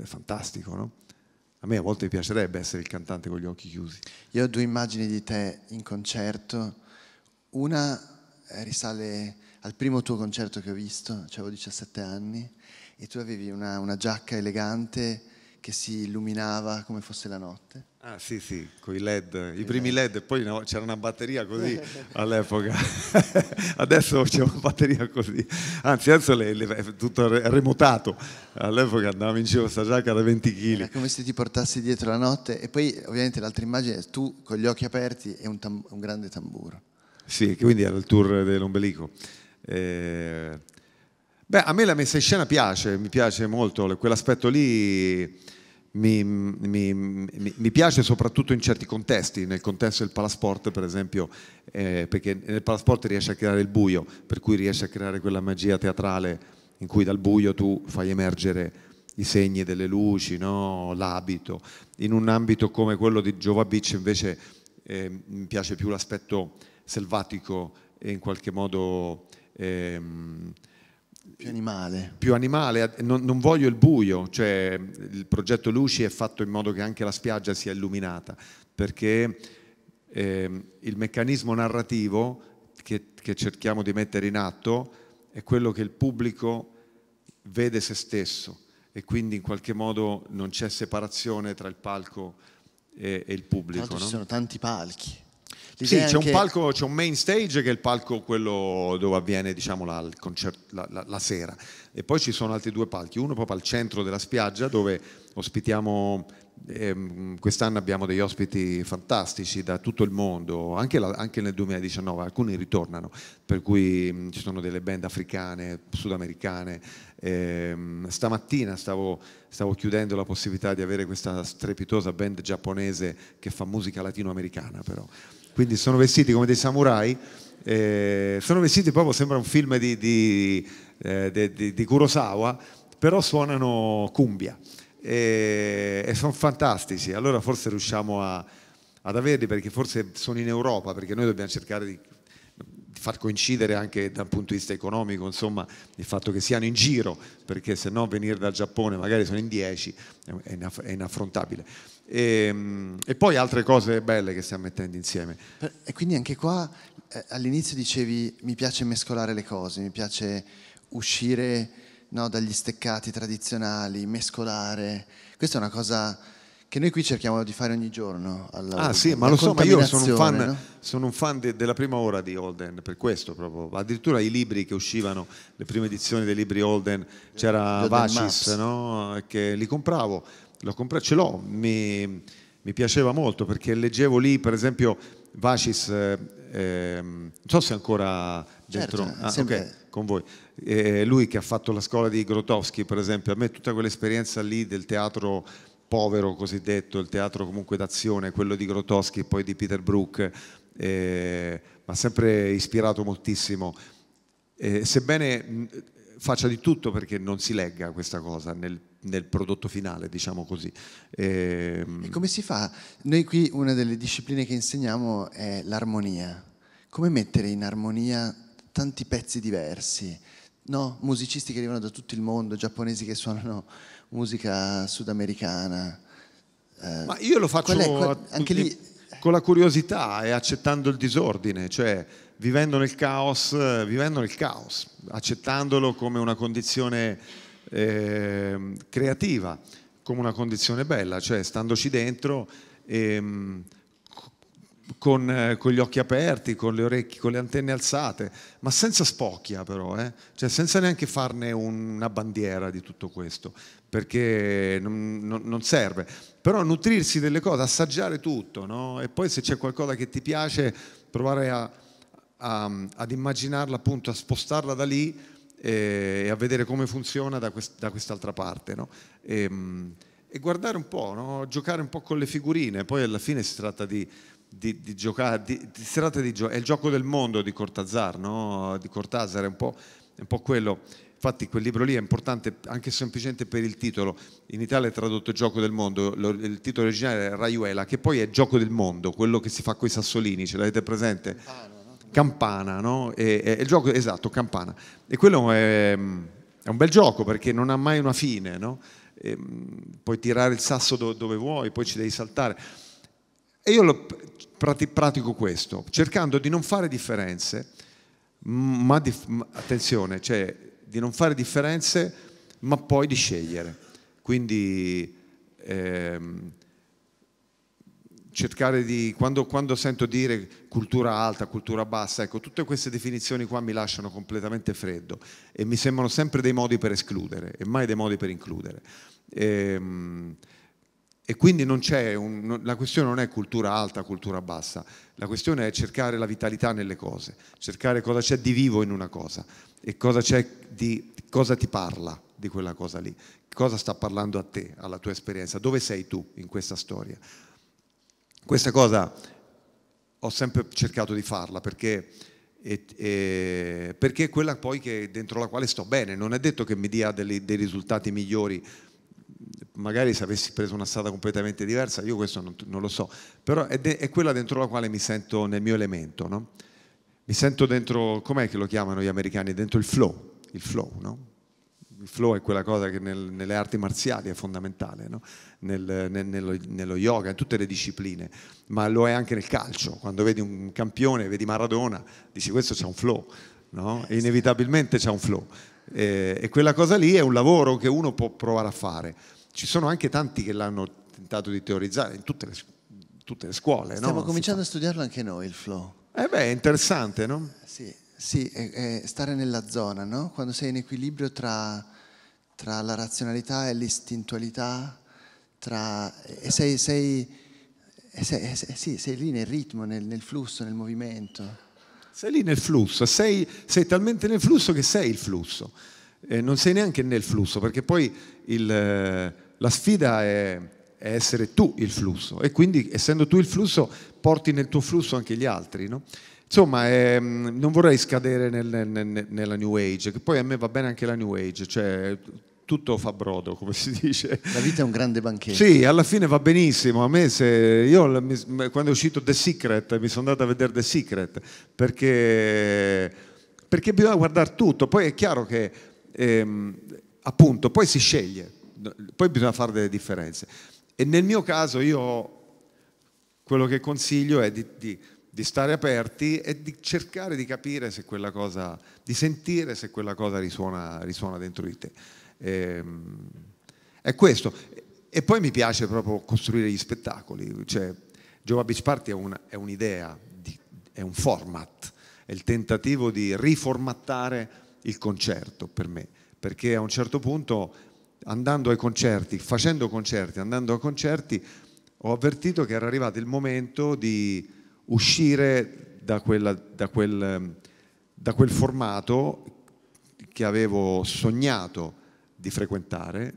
[SPEAKER 1] è fantastico, no? A me a volte piacerebbe essere il cantante con gli occhi chiusi.
[SPEAKER 2] Io ho due immagini di te in concerto, una eh, risale al primo tuo concerto che ho visto, cioè avevo 17 anni, e tu avevi una, una giacca elegante che si illuminava come fosse la notte.
[SPEAKER 1] Ah sì sì, con i led, i primi led, poi c'era una batteria così all'epoca, adesso c'è una batteria così, anzi adesso è tutto remutato, all'epoca andavamo in giro con questa giacca da 20 kg. È come se ti portassi dietro la notte e poi
[SPEAKER 2] ovviamente l'altra immagine è tu con gli occhi aperti e un, tam- un grande tamburo.
[SPEAKER 1] Sì, quindi era il tour dell'ombelico. Eh, Beh, a me la messa in scena piace, mi piace molto, quell'aspetto lì mi, mi, mi, piace soprattutto in certi contesti, nel contesto del palasport per esempio, eh, perché nel palasport riesce a creare il buio, per cui riesce a creare quella magia teatrale in cui dal buio tu fai emergere i segni delle luci, no? l'abito. In un ambito come quello di Giova Beach invece eh, mi piace più l'aspetto selvatico e in qualche modo... Ehm, più animale. Più animale. Non, non, voglio il buio, cioè il progetto Luci è fatto in modo che anche la spiaggia sia illuminata, perché eh, il meccanismo narrativo che, che cerchiamo di mettere in atto è quello che il pubblico vede se stesso e quindi in qualche modo non c'è separazione tra il palco e, e il pubblico. Tanto no? Ci sono
[SPEAKER 2] tanti palchi. Sì, c'è, anche... un palco,
[SPEAKER 1] c'è un main stage che è il palco quello dove avviene diciamo, la, concert, la, la, la, sera e poi ci sono altri due palchi, uno proprio al centro della spiaggia dove ospitiamo, ehm, quest'anno abbiamo degli ospiti fantastici da tutto il mondo, anche, anche nel 2019 alcuni ritornano, per cui mh, mm, ci sono delle band africane, sudamericane. Ehm, stamattina stavo, stavo chiudendo la possibilità di avere questa strepitosa band giapponese che fa musica latinoamericana però quindi sono vestiti come dei samurai, eh, sono vestiti proprio, sembra un film di, di, eh, di, di Kurosawa, però suonano cumbia eh, e, e sono fantastici, allora forse riusciamo a, ad averli perché forse sono in Europa, perché noi dobbiamo cercare di far coincidere anche dal punto di vista economico, insomma, il fatto che siano in giro, perché se no venire dal Giappone magari sono in 10 è inaffrontabile. E, ehm, e, poi altre cose belle che stiamo mettendo insieme.
[SPEAKER 2] E quindi anche qua eh, all'inizio dicevi mi piace mescolare le cose, mi piace uscire no, dagli steccati tradizionali, mescolare. Questa è una cosa che noi qui cerchiamo di fare ogni
[SPEAKER 1] giorno. Alla, ah sì, ma lo so, ma io sono un fan, no? sono un fan de, della prima ora di Holden, per questo proprio. Addirittura i libri che uscivano, le prime edizioni dei libri Holden, c'era Vacis, no? che li compravo l'ho comprato, ce l'ho, mi, mi, piaceva molto perché leggevo lì, per esempio, Vacis, eh, ehm, non so se ancora dentro, certo, ah, okay, con voi, eh, lui che ha fatto la scuola di Grotowski, per esempio, a me tutta quell'esperienza lì del teatro povero cosiddetto, il teatro comunque d'azione, quello di Grotowski e poi di Peter Brook, eh, mi ha sempre ispirato moltissimo. Eh, sebbene faccia di tutto perché non si legga questa cosa nel nel prodotto finale, diciamo così. E, ehm, e come si fa?
[SPEAKER 2] Noi qui una delle discipline che insegniamo è l'armonia. Come mettere in armonia tanti pezzi diversi? No, musicisti che arrivano da tutto il mondo, giapponesi
[SPEAKER 1] che suonano musica sudamericana. Eh, Ma io lo faccio è, qual, anche lì... con la curiosità e accettando il disordine, cioè vivendo nel caos, vivendo nel caos accettandolo come una condizione eh, creativa, come una condizione bella, cioè standoci dentro ehm, con, con, gli occhi aperti, con le orecchie, con le antenne alzate, ma senza spocchia però, eh? cioè senza neanche farne un, una bandiera di tutto questo, perché non, non, non, serve. Però nutrirsi delle cose, assaggiare tutto, no? e poi se c'è qualcosa che ti piace, provare a, a, ad immaginarla, appunto, a spostarla da lì e a vedere come funziona da, quest'altra parte. No? E, ehm, e, guardare un po', no? giocare un po' con le figurine, poi alla fine si tratta di, di, di giocare, di, si tratta di gio è il gioco del mondo di Cortazar, no? di Cortazar è un po', è un po quello. Infatti quel libro lì è importante anche semplicemente per il titolo. In Italia è tradotto Gioco del Mondo, il titolo originale è Raiuela, che poi è Gioco del Mondo, quello che si fa con i sassolini, ce l'avete presente? Ah, Campana, no? E, e, il gioco, esatto, Campana. E quello è, è, un bel gioco perché non ha mai una fine, no? E, mm, puoi tirare il sasso do, dove vuoi, poi ci devi saltare. E io lo, pratico questo, cercando di non fare differenze, ma di, attenzione, cioè di non fare differenze, ma poi di scegliere. Quindi... Ehm, cercare di, quando, quando, sento dire cultura alta, cultura bassa, ecco, tutte queste definizioni qua mi lasciano completamente freddo e mi sembrano sempre dei modi per escludere e mai dei modi per includere. E, ehm, e quindi un, la questione non è cultura alta, cultura bassa, la questione è cercare la vitalità nelle cose, cercare cosa c'è di vivo in una cosa e cosa, c'è di, cosa ti parla di quella cosa lì, cosa sta parlando a te, alla tua esperienza, dove sei tu in questa storia. Questa cosa ho sempre cercato di farla perché, e, e, perché è quella poi che, dentro la quale sto bene, non è detto che mi dia dei, dei risultati migliori, magari se avessi preso una strada completamente diversa, io questo non, non lo so, però è, de, è, quella dentro la quale mi sento nel mio elemento, no? mi sento dentro, com'è che lo chiamano gli americani, dentro il flow, il flow, no? il flow è quella cosa che nel, nelle arti marziali è fondamentale, no? nel, nel, nello, nello, yoga, in tutte le discipline, ma lo è anche nel calcio. Quando vedi un campione, vedi Maradona, dici questo c'è un flow, no? e eh, inevitabilmente c'è un flow. E, e quella cosa lì è un lavoro che uno può provare a fare. Ci sono anche tanti che l'hanno tentato di teorizzare in tutte le, tutte le scuole. Stiamo no? cominciando a studiarlo
[SPEAKER 2] anche noi il flow. Eh beh, è
[SPEAKER 1] interessante, no?
[SPEAKER 2] Sì, sì è, è stare nella zona, no? Quando sei in equilibrio tra tra la razionalità e l'istintualità, tra, e sei, sei, sei, sì, sei, lì nel ritmo, nel, nel, flusso, nel movimento.
[SPEAKER 1] Sei lì nel flusso, sei, talmente nel flusso che sei il flusso. Eh, non sei neanche nel flusso, perché poi il, eh, la sfida è, è essere tu il flusso e quindi essendo tu il flusso porti nel tuo flusso anche gli altri. No? Insomma, ehm, non vorrei scadere nel, nel, nella New Age, che poi a me va bene anche la New Age, cioè tutto fa brodo, come si dice. La vita è un grande banchetto. Sì, alla fine va benissimo. A me se io quando è uscito The Secret mi sono andato a vedere The Secret perché, perché bisogna guardare tutto. Poi è chiaro che ehm, appunto poi si sceglie, poi bisogna fare delle differenze. E nel mio caso io quello che consiglio è di, di di stare aperti e di cercare di capire se quella cosa, di sentire se quella cosa risuona, risuona dentro di te. E, ehm, è questo. E poi mi piace proprio costruire gli spettacoli. Cioè, Jova Beach Party è, una, è un'idea, di, è un format, è il tentativo di riformattare il concerto per me, perché a un certo punto andando ai concerti, facendo concerti, andando a concerti, ho avvertito che era arrivato il momento di uscire da, quella, da, quel, da quel formato che avevo sognato di frequentare,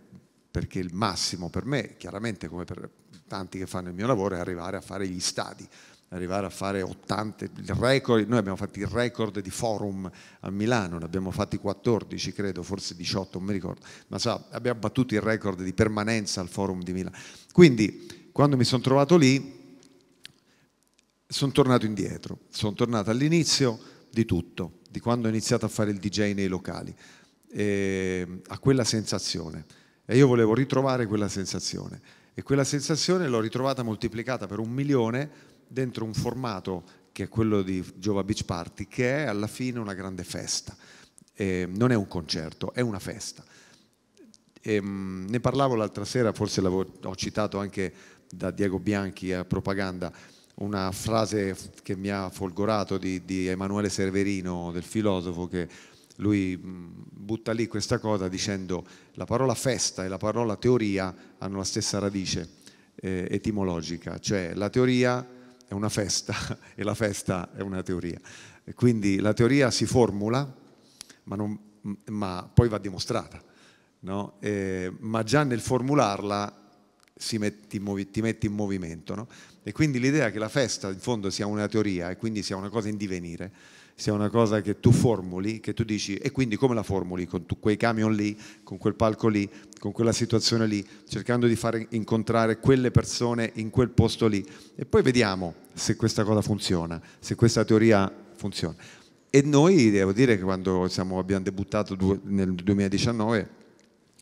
[SPEAKER 1] perché il massimo per me, chiaramente come per tanti che fanno il mio lavoro, è arrivare a fare gli stadi, arrivare a fare 80, record, noi abbiamo fatto il record di forum a Milano, ne abbiamo fatti 14 credo, forse 18, non mi ricordo, ma sa, abbiamo battuto il record di permanenza al forum di Milano. Quindi quando mi sono trovato lì sono tornato indietro, sono tornato all'inizio di tutto, di quando ho iniziato a fare il DJ nei locali, eh, a quella sensazione. E io volevo ritrovare quella sensazione. E quella sensazione l'ho ritrovata moltiplicata per un milione dentro un formato che è quello di Giova Beach Party, che è alla fine una grande festa. Eh, non è un concerto, è una festa. E, ehm, ne parlavo l'altra sera, forse l'ho citato anche da Diego Bianchi a Propaganda una frase che mi ha folgorato di, di Emanuele Serverino, del filosofo, che lui mm, butta lì questa cosa dicendo la parola festa e la parola teoria hanno la stessa radice eh, etimologica, cioè la teoria è una festa e la festa è una teoria. E quindi la teoria si formula, ma, non, ma poi va dimostrata. No? Eh, ma già nel formularla metti, ti metti in movimento. No? E quindi l'idea che la festa in fondo sia una teoria e quindi sia una cosa in divenire, sia una cosa che tu formuli, che tu dici e quindi come la formuli con tu, quei camion lì, con quel palco lì, con quella situazione lì, cercando di far incontrare quelle persone in quel posto lì e poi vediamo se questa cosa funziona, se questa teoria funziona. E noi devo dire che quando siamo, abbiamo debuttato due, nel 2019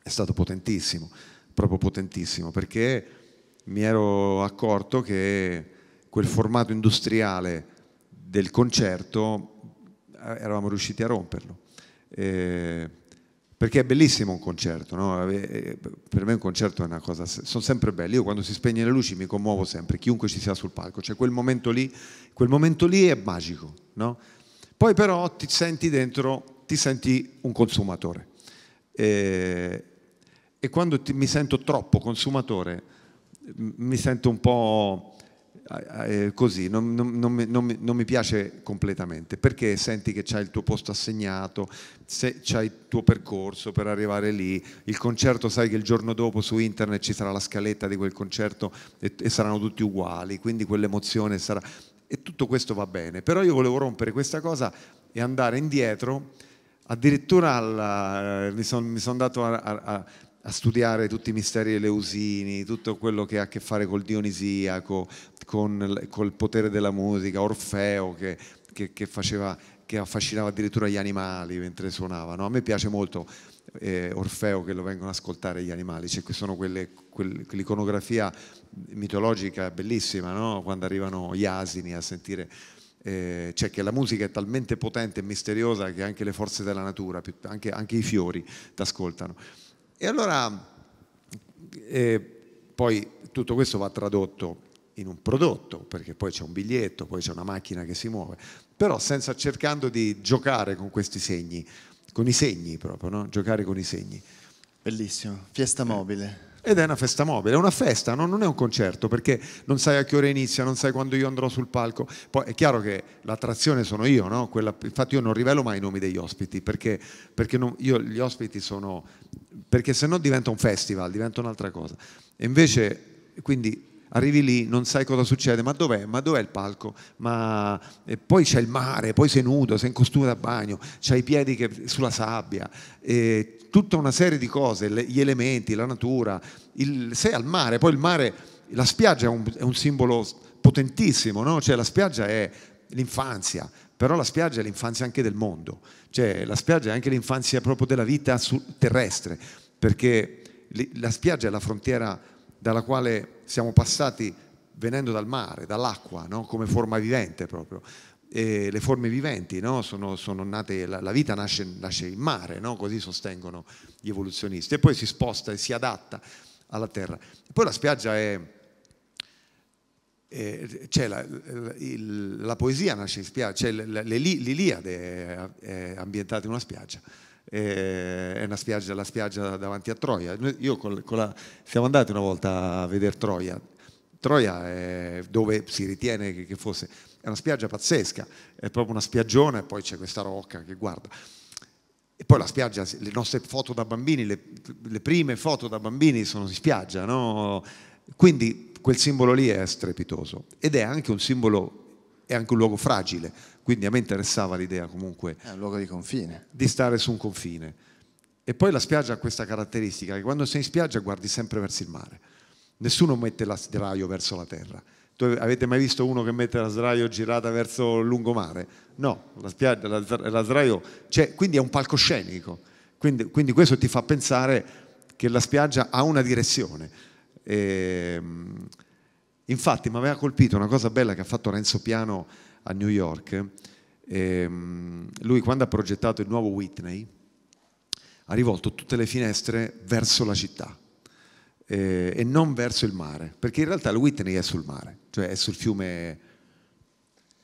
[SPEAKER 1] è stato potentissimo, proprio potentissimo, perché mi ero accorto che quel formato industriale del concerto eh, eravamo riusciti a romperlo. Eh, perché è bellissimo un concerto, no? Eh, per me un concerto è una cosa, sono sempre belli, io quando si spegne le luci mi commuovo sempre, chiunque ci sia sul palco, cioè quel momento lì, quel momento lì è magico, no? poi però ti senti dentro, ti senti un consumatore eh, e quando ti, mi sento troppo consumatore mi sento un po' eh, eh, così, non, non, non, non, mi piace completamente, perché senti che c'hai il tuo posto assegnato, c'hai il tuo percorso per arrivare lì, il concerto sai che il giorno dopo su internet ci sarà la scaletta di quel concerto e, e saranno tutti uguali, quindi quell'emozione sarà... E tutto questo va bene, però io volevo rompere questa cosa e andare indietro, addirittura alla, eh, mi sono son dato a, a, a a studiare tutti i misteri eleusini, tutto quello che ha a che fare col Dionisiaco, con, col potere della musica, Orfeo che, che, che, faceva, che affascinava addirittura gli animali mentre suonava. No? A me piace molto eh, Orfeo che lo vengono ad ascoltare gli animali, cioè, sono quelle, quelle, quell'iconografia mitologica bellissima, no? quando arrivano gli asini a sentire eh, cioè che la musica è talmente potente e misteriosa che anche le forze della natura, anche, anche i fiori, ti ascoltano. E allora eh, poi tutto questo va tradotto in un prodotto, perché poi c'è un biglietto, poi c'è una macchina che si muove, però senza cercando di giocare con questi segni, con i segni proprio, no? giocare con i segni. Bellissimo, fiesta mobile ed è una festa mobile, è una festa, no? non è un concerto perché non sai a che ora inizia, non sai quando io andrò sul palco. Poi è chiaro che l'attrazione sono io, no? Quella, infatti io non rivelo mai i nomi degli ospiti perché, perché non, io, gli ospiti sono, perché se no diventa un festival, diventa un'altra cosa. E invece, quindi arrivi lì, non sai cosa succede, ma dov'è? Ma dov'è il palco? Ma e poi c'è il mare, poi sei nudo, sei in costume da bagno, c'hai i piedi che... sulla sabbia, e tutta una serie di cose, le... gli elementi, la natura, il... sei al mare, poi il mare, la spiaggia è un, è un simbolo potentissimo, no? cioè la spiaggia è l'infanzia, però la spiaggia è l'infanzia anche del mondo, cioè la spiaggia è anche l'infanzia proprio della vita terrestre, perché la spiaggia è la frontiera dalla quale siamo passati venendo dal mare, dall'acqua, no? come forma vivente proprio. E le forme viventi no? sono, sono, nate, la, la vita nasce, nasce, in mare, no? così sostengono gli evoluzionisti, e poi si sposta e si adatta alla terra. E poi la spiaggia è, eh, cioè la, il, la, poesia nasce in spiaggia, cioè l'Iliade è ambientata in una spiaggia è una spiaggia, la spiaggia davanti a Troia. Io con, con la, siamo andati una volta a vedere Troia. Troia è dove si ritiene che, che fosse, è una spiaggia pazzesca, è proprio una spiaggiona e poi c'è questa rocca che guarda. E poi la spiaggia, le nostre foto da bambini, le, le prime foto da bambini sono in spiaggia, no? Quindi quel simbolo lì è strepitoso ed è anche un simbolo, è anche un luogo fragile, quindi a me interessava l'idea comunque... È un luogo di confine. Di stare su un confine. E poi la spiaggia ha questa caratteristica che quando sei in spiaggia guardi sempre verso il mare. Nessuno mette la sdraio verso la terra. Tu avete mai visto uno che mette la sdraio girata verso il lungomare? No, la, spiaggia, la, sdraio... Cioè, quindi è un palcoscenico. Quindi, quindi questo ti fa pensare che la spiaggia ha una direzione. E, ehm, infatti mi aveva colpito una cosa bella che ha fatto Renzo Piano a New York, ehm, lui quando ha progettato il nuovo Whitney ha rivolto tutte le finestre verso la città eh, e non verso il mare, perché in realtà il Whitney è sul mare, cioè è sul fiume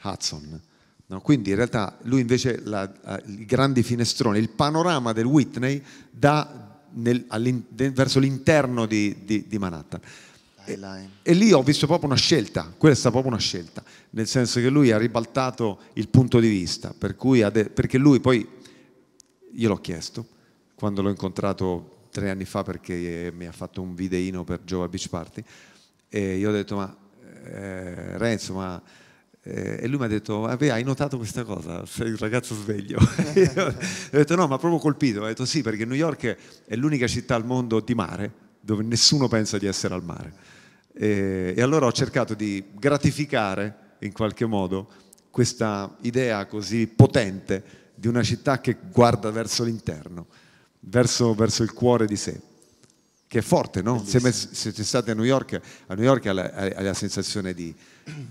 [SPEAKER 1] Hudson. No? Quindi in realtà lui invece la, i grandi finestroni, il panorama del Whitney dà nel, verso l'interno di, di, di Manhattan. E, e, lì ho visto proprio una scelta, quella è stata proprio una scelta, nel senso che lui ha ribaltato il punto di vista, per de- perché lui poi, io l'ho chiesto, quando l'ho incontrato tre anni fa perché eh, mi ha fatto un videino per Jova Beach Party, e io ho detto ma eh, Renzo, ma... Eh, e lui mi ha detto, eh, hai notato questa cosa, sei un ragazzo sveglio. ho detto no, ma proprio colpito, Ha detto sì, perché New York è l'unica città al mondo di mare dove nessuno pensa di essere al mare. E, e allora ho cercato di gratificare in qualche modo questa idea così potente di una città che guarda verso l'interno, verso, verso il cuore di sé, che è forte, no? Se siete stati a New York, a New York hai la, hai la sensazione di,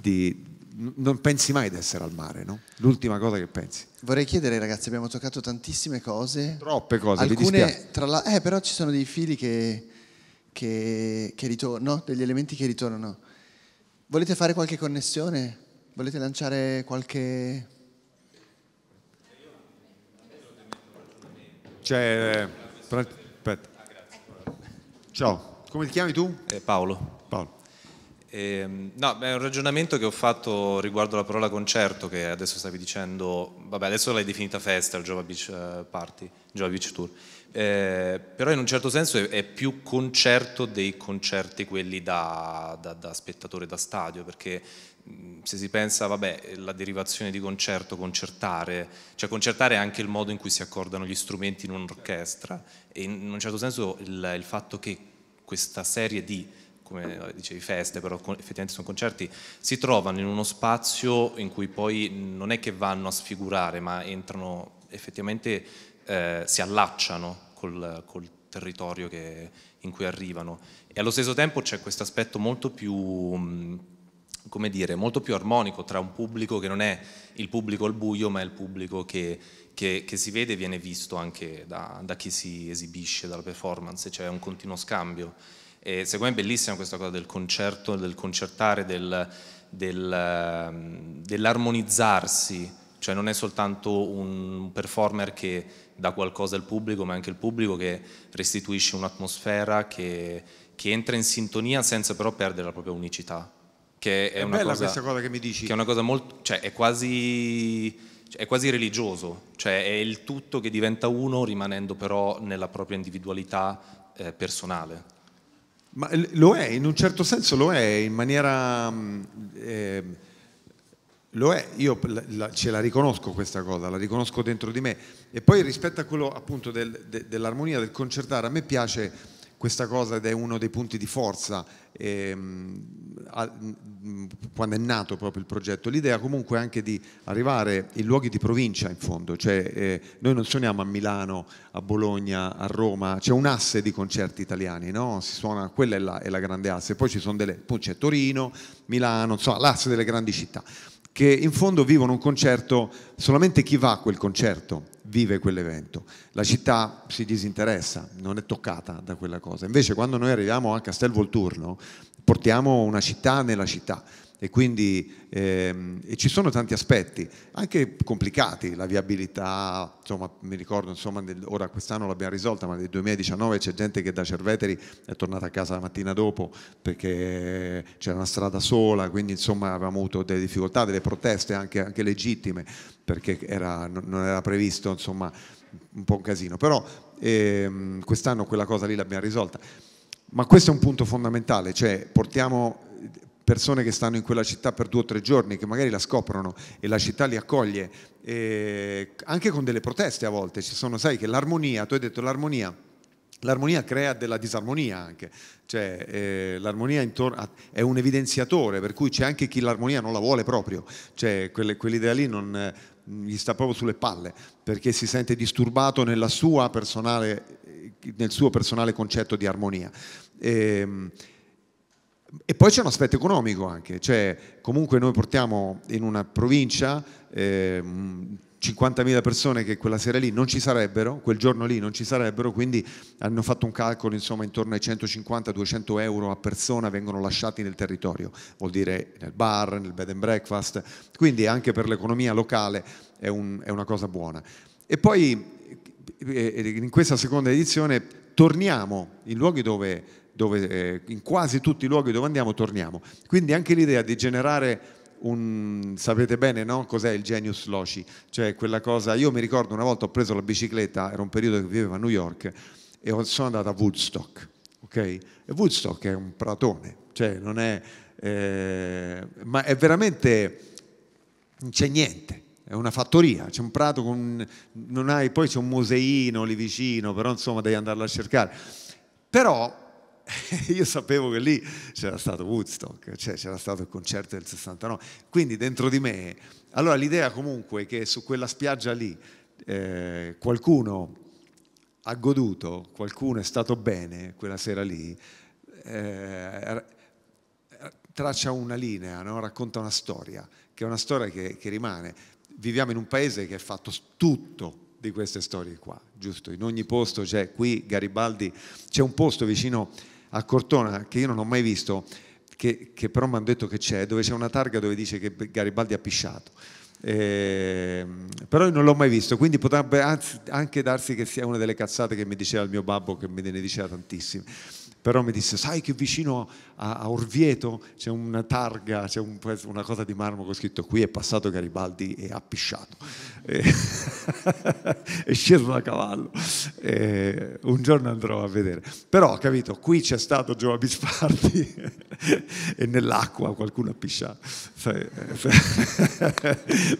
[SPEAKER 1] di non pensi mai di essere al mare, no? L'ultima cosa che pensi. Vorrei chiedere,
[SPEAKER 2] ragazzi, abbiamo toccato tantissime cose.
[SPEAKER 1] Troppe cose, Alcune,
[SPEAKER 2] tra la... Eh, però ci sono dei fili che che, che ritornano, degli elementi che ritornano. Volete fare qualche connessione? Volete lanciare qualche...
[SPEAKER 1] Cioè, aspetta. Ciao, come ti chiami tu? Eh, Paolo. Paolo.
[SPEAKER 3] Eh, no, è un ragionamento che ho fatto riguardo alla parola concerto che adesso stavi dicendo, vabbè adesso l'hai definita festa, il Jova Beach eh, Party, Jova Beach Tour eh, però in un certo senso è, è, più concerto dei concerti quelli da, da, da spettatore, da stadio, perché se si pensa, vabbè, la derivazione di concerto, concertare, cioè concertare è anche il modo in cui si accordano gli strumenti in un'orchestra e in un certo senso il, il fatto che questa serie di, come dicevi, feste, però effettivamente sono concerti, si trovano in uno spazio in cui poi non è che vanno a sfigurare, ma entrano effettivamente eh, si allacciano col, col territorio che, in cui arrivano e allo stesso tempo c'è questo aspetto molto più mm, come dire, molto più armonico tra un pubblico che non è il pubblico al buio, ma è il pubblico che, che, che si vede e viene visto anche da, da, chi si esibisce, dalla performance, c'è cioè un continuo scambio. E secondo me è bellissima questa cosa del concerto, del concertare, del, del, ehm, dell'armonizzarsi cioè non è soltanto un performer che dà qualcosa al pubblico, ma anche il pubblico che restituisce un'atmosfera che, che entra in sintonia senza però perdere la propria unicità. Che è, è una bella cosa, questa cosa che mi dici. Che è una cosa molto, cioè è quasi, è quasi religioso, cioè è il tutto che diventa uno rimanendo però nella propria individualità eh, personale.
[SPEAKER 1] Ma lo è, in un certo senso lo è, in maniera... Eh, lo è, io ce la riconosco questa cosa, la riconosco dentro di me. E poi rispetto a quello appunto del, de, dell'armonia, del concertare, a me piace questa cosa ed è uno dei punti di forza eh, a, quando è nato proprio il progetto. L'idea comunque è anche di arrivare in luoghi di provincia in fondo, cioè eh, noi non suoniamo a Milano, a Bologna, a Roma, c'è un asse di concerti italiani, no? Si suona, quella è la, è la grande asse, poi ci sono delle, poi c'è Torino, Milano, insomma l'asse delle grandi città che in fondo vivono un concerto, solamente chi va a quel concerto vive quell'evento. La città si disinteressa, non è toccata da quella cosa. Invece quando noi arriviamo a Castel Volturno, portiamo una città nella città, e quindi ehm, e ci sono tanti aspetti, anche complicati, la viabilità, insomma mi ricordo, insomma, nel, ora quest'anno l'abbiamo risolta, ma nel 2019 c'è gente che da Cerveteri è tornata a casa la mattina dopo perché c'era una strada sola, quindi insomma avevamo avuto delle difficoltà, delle proteste anche, anche legittime perché era, non era previsto, insomma un po' un casino, però ehm, quest'anno quella cosa lì l'abbiamo risolta. Ma questo è un punto fondamentale, cioè portiamo persone che stanno in quella città per due o tre giorni, che magari la scoprono e la città li accoglie, e anche con delle proteste a volte, ci sono, sai che l'armonia, tu hai detto l'armonia, l'armonia crea della disarmonia anche, cioè eh, l'armonia a, è un evidenziatore, per cui c'è anche chi l'armonia non la vuole proprio, cioè quell'idea lì non, eh, gli sta proprio sulle palle, perché si sente disturbato nel suo personale concetto di armonia. E, ehm, e poi c'è un aspetto economico anche, cioè comunque noi portiamo in una provincia eh, 50.000 persone che quella sera lì non ci sarebbero, quel giorno lì non ci sarebbero, quindi hanno fatto un calcolo insomma intorno ai 150-200 euro a persona vengono lasciati nel territorio, vuol dire nel bar, nel bed and breakfast, quindi anche per l'economia locale è, un, è una cosa buona. E poi eh, in questa seconda edizione torniamo in luoghi dove dove, eh, in quasi tutti i luoghi dove andiamo torniamo. Quindi anche l'idea di generare un, sapete bene no? cos'è il genius loci, cioè quella cosa, io mi ricordo una volta ho preso la bicicletta, era un periodo che vivevo a New York e sono andato a Woodstock, ok? E Woodstock è un pratone, cioè non è, eh, ma è veramente, non c'è niente, è una fattoria, c'è un prato con, non hai, poi c'è un museino lì vicino, però insomma devi andarlo a cercare. Però Io sapevo che lì c'era stato Woodstock, cioè c'era stato il concerto del 69, quindi dentro di me, allora l'idea comunque che su quella spiaggia lì eh, qualcuno ha goduto, qualcuno è stato bene quella sera lì, eh, traccia una linea, no? racconta una storia, che è una storia che, che rimane. Viviamo in un paese che è fatto tutto di queste storie qua, giusto? In ogni posto c'è, qui Garibaldi, c'è un posto vicino a Cortona, che io non ho mai visto, che, che però mi hanno detto che c'è, dove c'è una targa dove dice che Garibaldi ha pisciato. Eh, però io non l'ho mai visto, quindi potrebbe anzi, anche darsi che sia una delle cazzate che mi diceva il mio babbo, che me ne diceva tantissime. Però mi disse, sai che vicino a, a Orvieto c'è una targa, c'è un, una cosa di marmo che con scritto qui è passato Garibaldi e ha pisciato. E, è sceso da cavallo. E, un giorno andrò a vedere. Però ho capito, qui c'è stato Giova Bisparti e nell'acqua qualcuno ha pisciato.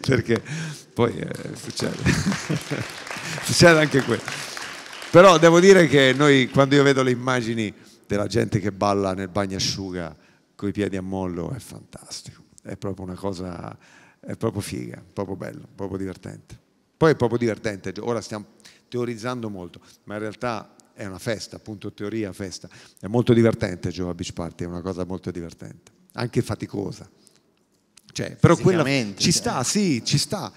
[SPEAKER 1] Perché poi eh, succede. succede anche questo. Però devo dire che noi, quando io vedo le immagini della gente che balla nel bagnasciuga con i piedi a mollo è fantastico, è proprio una cosa, è proprio figa, proprio bello, proprio divertente. Poi è proprio divertente, ora stiamo teorizzando molto, ma in realtà è una festa, appunto teoria, festa. È molto divertente Giova Beach Party, è una cosa molto divertente, anche faticosa. Cioè, però quella ci cioè. sta, sì, ci sta.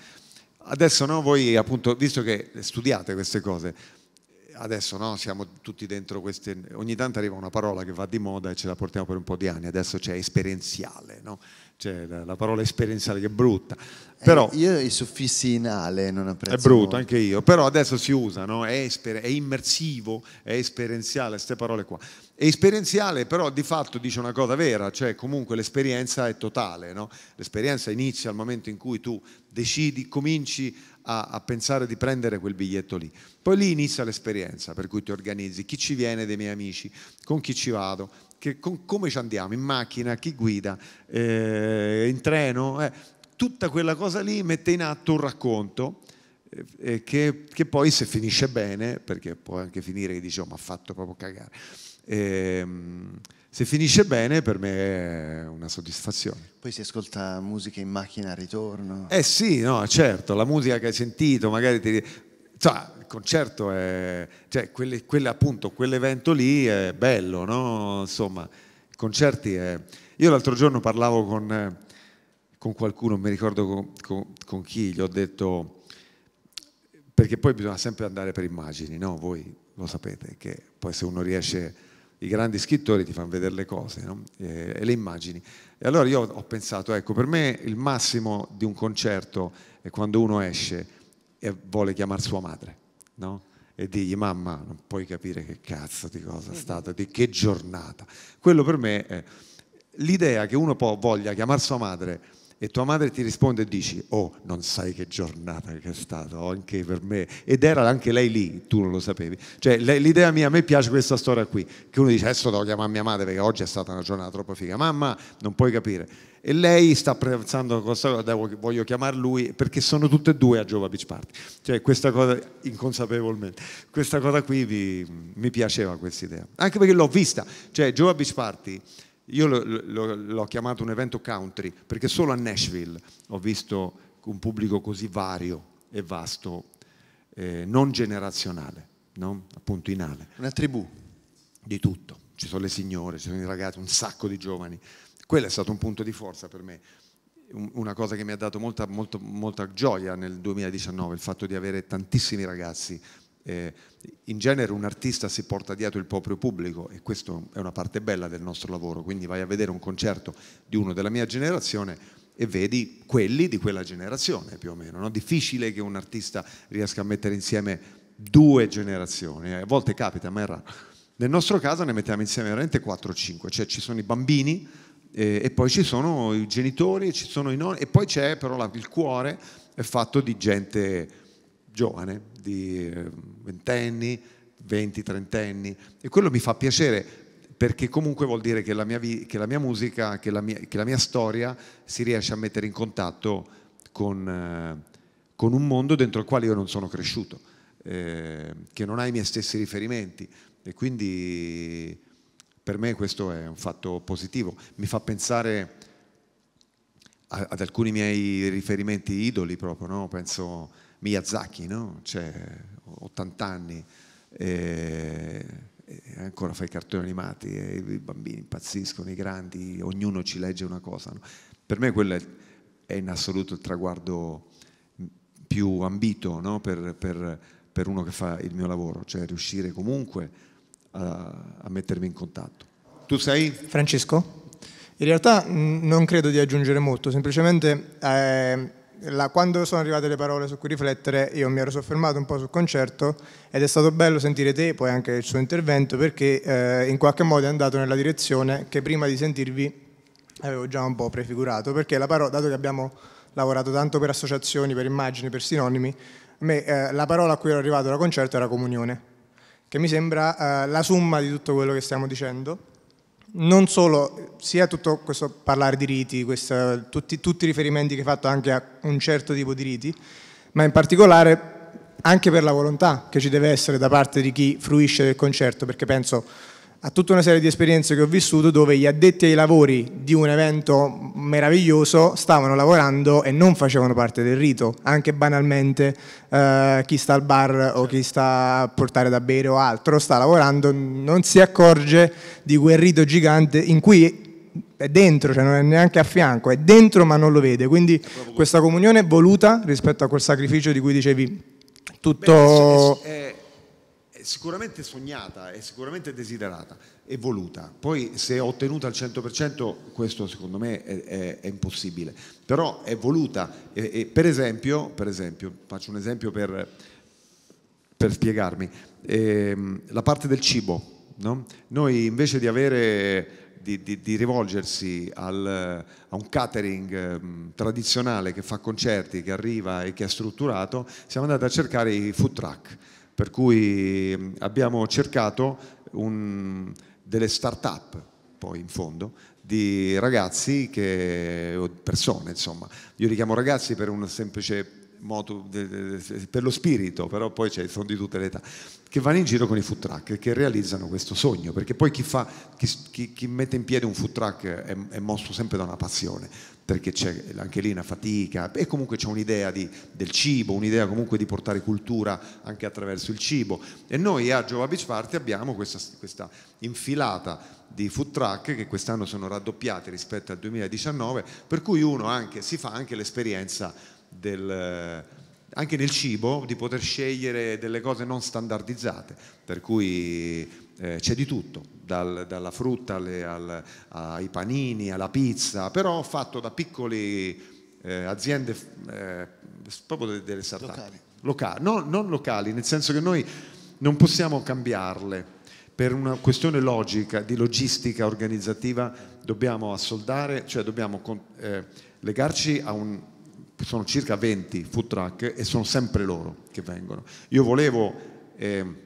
[SPEAKER 1] Adesso no, voi appunto, visto che studiate queste cose, adesso no, siamo tutti dentro queste, ogni tanto arriva una parola che va di moda e ce la portiamo per un po' di anni, adesso c'è esperienziale, no? c'è la, la, parola esperienziale che è brutta. Eh, però, eh, io i suffissi in ale non apprezzo. È brutto molto. anche io, però adesso si usa, no? è, esper- è, immersivo, è esperienziale, queste parole qua. È esperienziale però di fatto dice una cosa vera, cioè comunque l'esperienza è totale, l'esperienza inizia al momento in cui tu decidi, cominci a, a, pensare di prendere quel biglietto lì. Poi lì inizia l'esperienza per cui ti organizzi, chi ci viene dei miei amici, con chi ci vado, che, con, come ci andiamo, in macchina, chi guida, eh, in treno. Eh. Tutta quella cosa lì mette in atto un racconto eh, che, che, poi se finisce bene, perché può anche finire che dici oh, ma ha fatto proprio cagare. Ehm, se finisce bene per me è una soddisfazione. Poi si
[SPEAKER 2] ascolta musica in macchina al ritorno.
[SPEAKER 1] Eh sì, no, certo, la musica che hai sentito, magari ti... Cioè, il concerto è... Cioè, quelle, quelle, appunto, quell'evento lì è bello, no? Insomma, i concerti è... Io l'altro giorno parlavo con, con qualcuno, non mi ricordo con, con, con chi, gli ho detto... Perché poi bisogna sempre andare per immagini, no? Voi lo sapete, che poi se uno riesce i grandi scrittori ti fanno vedere le cose no? e, e, le immagini. E allora io ho pensato, ecco, per me il massimo di un concerto è quando uno esce e vuole chiamare sua madre, no? E digli, mamma, non puoi capire che cazzo di cosa è stata, di che giornata. Quello per me è l'idea che uno voglia chiamare sua madre e tua madre ti risponde e dici, oh, non sai che giornata che è stata, anche per me, ed era anche lei lì, tu non lo sapevi. Cioè, l'idea mia, a me piace questa storia qui, che uno dice, adesso devo chiamare mia madre perché oggi è stata una giornata troppo figa, mamma, non puoi capire. E lei sta pensando, cosa, voglio chiamare lui, perché sono tutte e due a Giova Beach Party. Cioè, questa cosa, inconsapevolmente, questa cosa qui mi, mi piaceva, questa idea. Anche perché l'ho vista, cioè, Giova Beach Party io l'ho chiamato un evento country perché solo a Nashville ho visto un pubblico così vario e vasto, eh, non generazionale, no? appunto inale. Una tribù. Di tutto. Ci sono le signore, ci sono i ragazzi, un sacco di giovani. Quello è stato un punto di forza per me. Una cosa che mi ha dato molta, molta, molta gioia nel 2019, il fatto di avere tantissimi ragazzi eh, in genere un artista si porta dietro il proprio pubblico e questa è una parte bella del nostro lavoro, quindi vai a vedere un concerto di uno della mia generazione e vedi quelli di quella generazione più o meno. No? Difficile che un artista riesca a mettere insieme due generazioni, eh, a volte capita, ma è raro. Nel nostro caso ne mettiamo insieme veramente 4 5, cioè ci sono i bambini eh, e poi ci sono i genitori, ci sono i nonni e poi c'è però la, il cuore è fatto di gente giovane, di eh, ventenni, venti, trentenni e quello mi fa piacere perché comunque vuol dire che la mia, che la mia musica, che la mia, che la mia, storia si riesce a mettere in contatto con, eh, con un mondo dentro il quale io non sono cresciuto, eh, che non ha i miei stessi riferimenti e quindi per me questo è un fatto positivo, mi fa pensare ad alcuni miei riferimenti idoli proprio, no? penso Miyazaki, no? Cioè, 80 anni, e, e ancora fa i cartoni animati, i bambini impazziscono, i grandi, ognuno ci legge una cosa. No? Per me quello è, è, in assoluto il traguardo più ambito no? per, per, per, uno che fa il mio lavoro, cioè riuscire comunque a, a mettermi in contatto.
[SPEAKER 4] Tu sei? Francesco? In realtà non credo di aggiungere molto, semplicemente... Eh la, quando sono arrivate le parole su cui riflettere, io mi ero soffermato un po' sul concerto ed è stato bello sentire te, poi anche il suo intervento, perché eh, in qualche modo è andato nella direzione che prima di sentirvi avevo già un po' prefigurato, perché la parola, dato che abbiamo lavorato tanto per associazioni, per immagini, per sinonimi, me, eh, la parola a cui ero arrivato da concerto era comunione, che mi sembra eh, la somma di tutto quello che stiamo dicendo non solo, sia tutto questo parlare di riti, questa, tutti, tutti, i riferimenti che hai fatto anche a un certo tipo di riti, ma in particolare anche per la volontà che ci deve essere da parte di chi fruisce del concerto, perché penso a tutta una serie di esperienze che ho vissuto dove gli addetti ai lavori di un evento meraviglioso stavano lavorando e non facevano parte del rito, anche banalmente eh, chi sta al bar o certo. chi sta a portare da bere o altro sta lavorando, non si accorge di quel rito gigante in cui è dentro, cioè non è neanche a fianco, è dentro ma non lo vede, quindi questa comunione è voluta rispetto a quel sacrificio di cui dicevi tutto...
[SPEAKER 1] Beh, è, è sicuramente sognata e sicuramente desiderata e voluta. Poi se è ottenuta al 100% questo secondo me è, è, è impossibile, però è voluta. E, e per, esempio, per, esempio, faccio un esempio per, per spiegarmi, ehm, la parte del cibo. No? Noi invece di avere di, di, di, rivolgersi al, a un catering ehm, tradizionale che fa concerti, che arriva e che è strutturato, siamo andati a cercare i food truck per cui mm, abbiamo cercato un, delle start-up, poi in fondo, di ragazzi che, o persone insomma, io li chiamo ragazzi per un semplice moto, per lo spirito, però poi c'è il di tutte le età, che vanno in giro con i food truck e che realizzano questo sogno, perché poi chi, fa, chi, chi, chi mette in piedi un food truck è, è mosso sempre da una passione, perché c'è anche lì una fatica e comunque c'è un'idea di, del cibo, un'idea comunque di portare cultura anche attraverso il cibo. E noi a Giova Beach Party abbiamo questa, questa infilata di food truck che quest'anno sono raddoppiati rispetto al 2019, per cui uno anche, si fa anche l'esperienza del, anche nel cibo di poter scegliere delle cose non standardizzate, per cui eh, c'è di tutto, dal, dalla frutta alle, al, ai panini, alla pizza, però fatto da piccole eh, aziende, eh, proprio delle start-up. Locali. Loca no, non locali, nel senso che noi non possiamo cambiarle. Per una questione logica, di logistica organizzativa, dobbiamo assoldare, cioè dobbiamo eh, legarci a un, sono circa 20 food truck e sono sempre loro che vengono. Io volevo eh,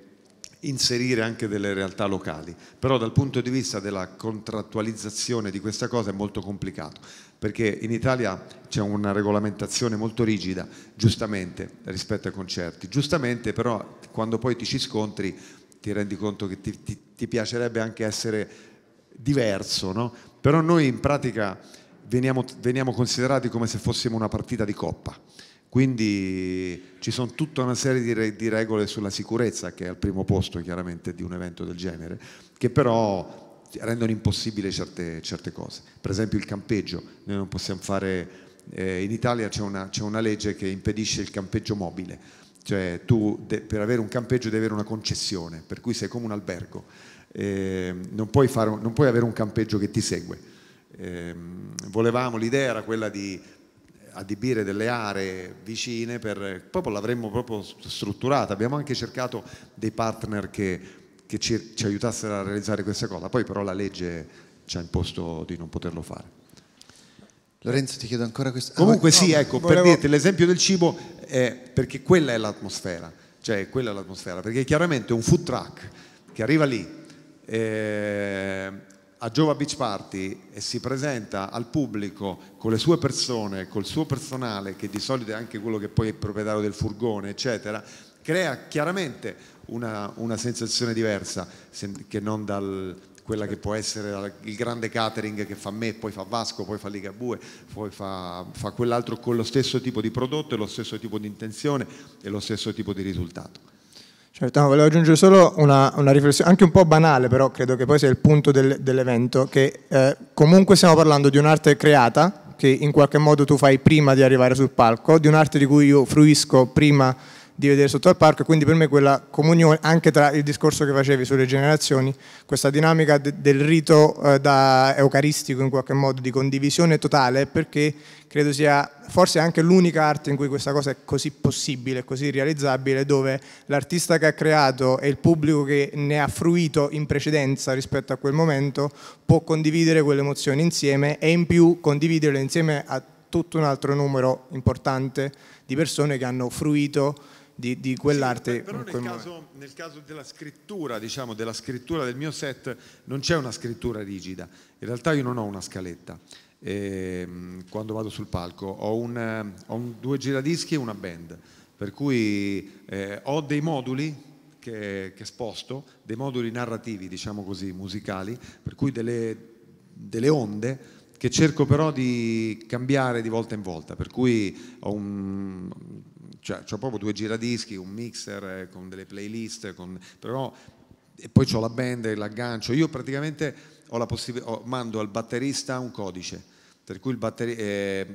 [SPEAKER 1] inserire anche delle realtà locali, però dal punto di vista della contrattualizzazione di questa cosa è molto complicato, perché in Italia c'è una regolamentazione molto rigida, giustamente, rispetto ai concerti, giustamente però quando poi ti ci scontri ti rendi conto che ti, ti, ti piacerebbe anche essere diverso, no? però noi in pratica veniamo, veniamo considerati come se fossimo una partita di coppa quindi ci sono tutta una serie di, re- di, regole sulla sicurezza, che è al primo posto chiaramente di un evento del genere, che però rendono impossibile certe, certe cose. Per esempio il campeggio, noi non possiamo fare... Eh, in Italia c'è una, c'è una legge che impedisce il campeggio mobile, cioè tu de- per avere un campeggio devi avere una concessione, per cui sei come un albergo, eh, non, puoi un, non, puoi avere un campeggio che ti segue. Eh, volevamo, l'idea era quella di adibire delle aree vicine per proprio l'avremmo proprio strutturata. Abbiamo anche cercato dei partner che, che ci, ci, aiutassero a realizzare questa cosa, poi però la legge ci ha imposto di non poterlo fare. Lorenzo ti chiedo ancora questo. Ah, Comunque ah, sì, no, ecco, volevo... per dirti l'esempio del cibo è perché quella è l'atmosfera, cioè quella è l'atmosfera, perché chiaramente un food truck che arriva lì eh, a Giova Beach Party e si presenta al pubblico con le sue persone, col suo personale, che di solito è anche quello che poi è proprietario del furgone, eccetera, crea chiaramente una, una sensazione diversa che non dal, quella che può essere il grande catering che fa me, poi fa Vasco, poi fa Ligabue, poi fa, fa quell'altro con lo stesso tipo di prodotto e lo stesso tipo di intenzione e lo stesso tipo di risultato.
[SPEAKER 4] Certo, no, volevo aggiungere solo una, una, riflessione, anche un po' banale, però credo che poi sia il punto del, dell'evento, che eh, comunque stiamo parlando di un'arte creata, che in qualche modo tu fai prima di arrivare sul palco, di un'arte di cui io fruisco prima di vedere sotto al parco quindi per me quella comunione, anche tra il discorso che facevi sulle generazioni, questa dinamica de del rito eh, da eucaristico in qualche modo, di condivisione totale, perché credo sia forse anche l'unica arte in cui questa cosa è così possibile, così realizzabile, dove l'artista che ha creato e il pubblico che ne ha fruito in precedenza rispetto a quel momento può condividere quelle emozioni insieme e in più condividerle insieme a tutto un altro numero importante di persone che hanno fruito di, di quell'arte. Sì, però nel, caso,
[SPEAKER 1] nel, caso, della scrittura, diciamo, della scrittura del mio set, non c'è una scrittura rigida. In realtà io non ho una scaletta. E, ehm, quando vado sul palco ho, un, ho un, due giradischi e una band, per cui eh, ho dei moduli che, che, sposto, dei moduli narrativi, diciamo così, musicali, per cui delle, delle onde che cerco però di cambiare di volta in volta, per cui ho un, cioè, ho proprio due giradischi, un mixer eh, con delle playlist, con, però, e poi ho la band l'aggancio. Io praticamente ho la ho, mando al batterista un codice, per cui il batterista... Eh,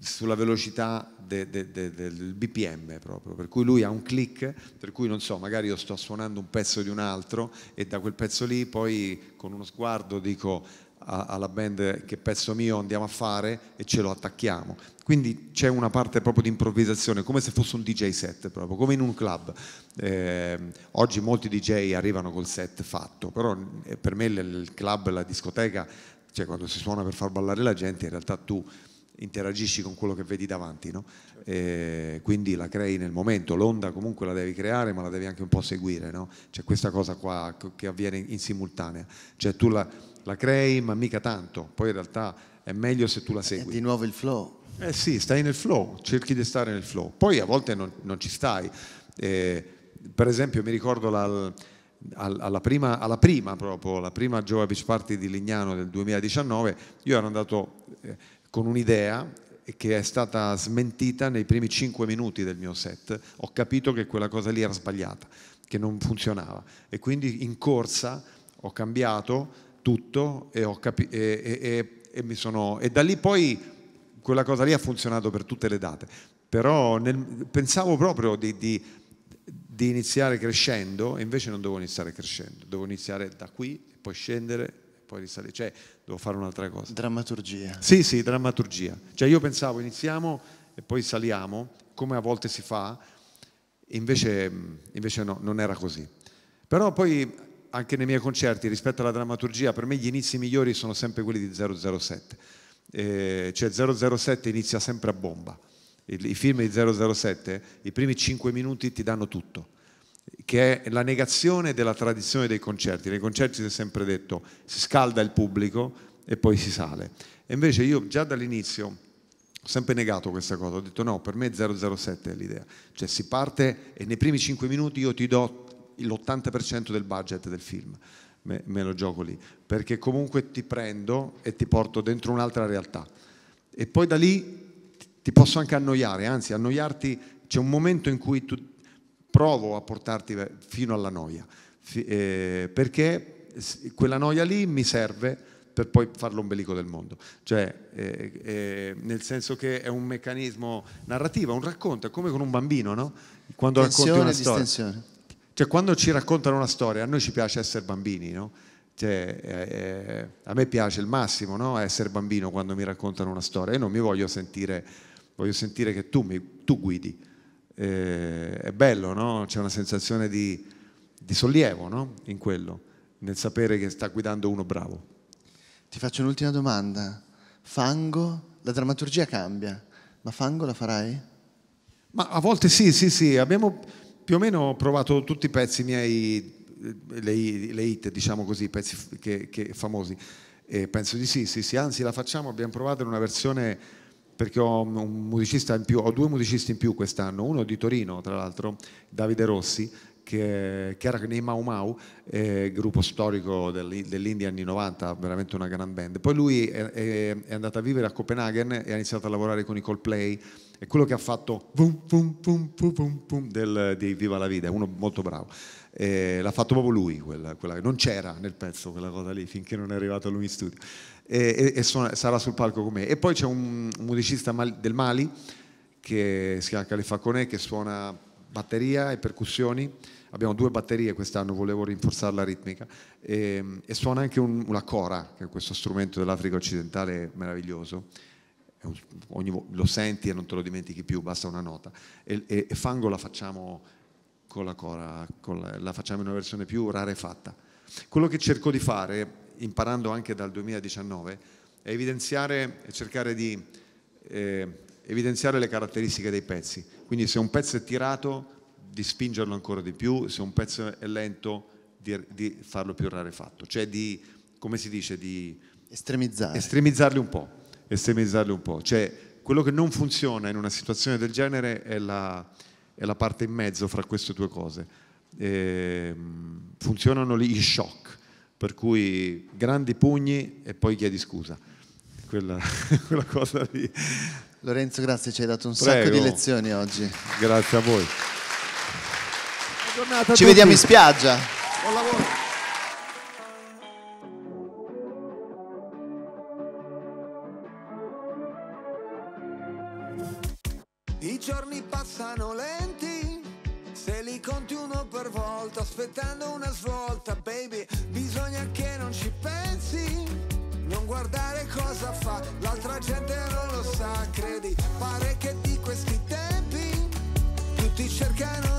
[SPEAKER 1] sulla velocità de, de, de, del BPM proprio, per cui lui ha un click, per cui non so, magari io sto suonando un pezzo di un altro e da quel pezzo lì poi con uno sguardo dico alla band che pezzo mio andiamo a fare e ce lo attacchiamo. Quindi c'è una parte proprio di improvvisazione, come se fosse un DJ set, proprio come in un club. Eh, oggi molti DJ arrivano col set fatto, però eh, per me il club, la discoteca, cioè quando si suona per far ballare la gente, in realtà tu interagisci con quello che vedi davanti, no? Certo. eh, quindi la crei nel momento, l'onda comunque la devi creare ma la devi anche un po' seguire, no? c'è questa cosa qua che avviene in simultanea, cioè tu la, la crei ma mica tanto, poi in realtà è meglio se tu la segui. È di nuovo il flow. Eh sì, stai nel flow, cerchi di stare nel flow, poi a volte non, non ci stai. Eh, per esempio mi ricordo la, alla, prima, alla prima proprio, la prima Joa Beach Party di Lignano del 2019, io ero andato eh, con un'idea che è stata smentita nei primi 5 minuti del mio set, ho capito che quella cosa lì era sbagliata, che non funzionava e quindi in corsa ho cambiato tutto e, capi- e, e, sono, e, da lì poi quella cosa lì ha funzionato per tutte le date. Però nel, pensavo proprio di, di, di, iniziare crescendo e invece non devo iniziare crescendo, devo iniziare da qui, poi scendere, poi risalire, cioè devo fare un'altra cosa. Drammaturgia. Sì, sì, drammaturgia. Cioè io pensavo iniziamo e poi saliamo, come a volte si fa, invece, invece no, non era così. Però poi anche nei miei concerti, rispetto alla drammaturgia, per me gli inizi migliori sono sempre quelli di 007. Eh, cioè 007 inizia sempre a bomba. I, I film di 007, i primi 5 minuti ti danno tutto, che è la negazione della tradizione dei concerti. Nei concerti si è sempre detto si scalda il pubblico e poi si sale. E invece io già dall'inizio ho sempre negato questa cosa, ho detto no, per me 007 è l'idea. Cioè si parte e nei primi 5 minuti io ti do l'80% del budget del film, me, me, lo gioco lì, perché comunque ti prendo e ti porto dentro un'altra realtà. E poi da lì ti posso anche annoiare, anzi annoiarti, c'è un momento in cui tu provo a portarti fino alla noia, eh, perché quella noia lì mi serve per poi fare l'ombelico del mondo. Cioè, eh, eh, nel senso che è un meccanismo narrativo, un racconto, è come con un bambino, no? Quando Tensione, racconti una storia. Distensione. Cioè, quando ci raccontano una storia, a noi ci piace essere bambini, no? Cioè, eh, eh, a me piace il massimo no? essere bambino quando mi raccontano una storia. Io non mi voglio sentire, voglio sentire che tu, mi, tu guidi. Eh, è bello, no? C'è una sensazione di, di sollievo no? in quello, nel sapere che sta guidando uno bravo.
[SPEAKER 2] Ti faccio un'ultima domanda. Fango, la drammaturgia cambia, ma
[SPEAKER 1] Fango la farai? Ma a volte sì, sì, sì. Abbiamo più o meno ho provato tutti i pezzi miei, le, le hit, diciamo così, i pezzi che, che famosi. E penso di sì, sì, sì, anzi la facciamo, abbiamo provato in una versione perché ho un musicista in più, ho due musicisti in più quest'anno, uno di Torino tra l'altro, Davide Rossi, che, che era nei Mau Mau, eh, gruppo storico dell'India anni 90, veramente una gran band. Poi lui è, è, è andato a vivere a Copenaghen e ha iniziato a lavorare con i Coldplay è quello che ha fatto boom, boom, boom, del, di Viva la Vida, è uno molto bravo. Eh, l'ha fatto proprio lui, quella, quella, non c'era nel pezzo quella cosa lì finché non è arrivato lui in studio. Eh, e, e suona, sarà sul palco con me. E poi c'è un, un musicista mal, del Mali che si chiama Khalifa che suona batteria e percussioni abbiamo due batterie quest'anno, volevo rinforzare la ritmica e, ehm, e suona anche un, una cora, che è questo strumento dell'Africa occidentale meraviglioso. Un, ogni, lo senti e non te lo dimentichi più, basta una nota. E, e, e fango la facciamo con la cora, con la, la facciamo in una versione più rarefatta. Quello che cerco di fare, imparando anche dal 2019, è evidenziare e cercare di eh, evidenziare le caratteristiche dei pezzi. Quindi se un pezzo è tirato di spingerlo ancora di più, se un pezzo è lento di, di farlo più rarefatto, cioè di, come si dice, di Estremizzare. estremizzarli un po', estremizzarli un po', cioè quello che non funziona in una situazione del genere è la, è la parte in mezzo fra queste due cose. E, ehm, funzionano gli shock, per cui grandi pugni e poi chiedi scusa. Quella, quella cosa lì.
[SPEAKER 2] Lorenzo, grazie, ci hai dato un Prego. sacco di
[SPEAKER 1] lezioni oggi. Grazie a voi giornata. Ci vediamo in spiaggia. Buon lavoro. I giorni passano lenti, se li conti uno per volta, aspettando una svolta, baby, bisogna che non ci pensi, non guardare cosa fa, l'altra gente non lo sa, credi, pare che di questi tempi tutti cercano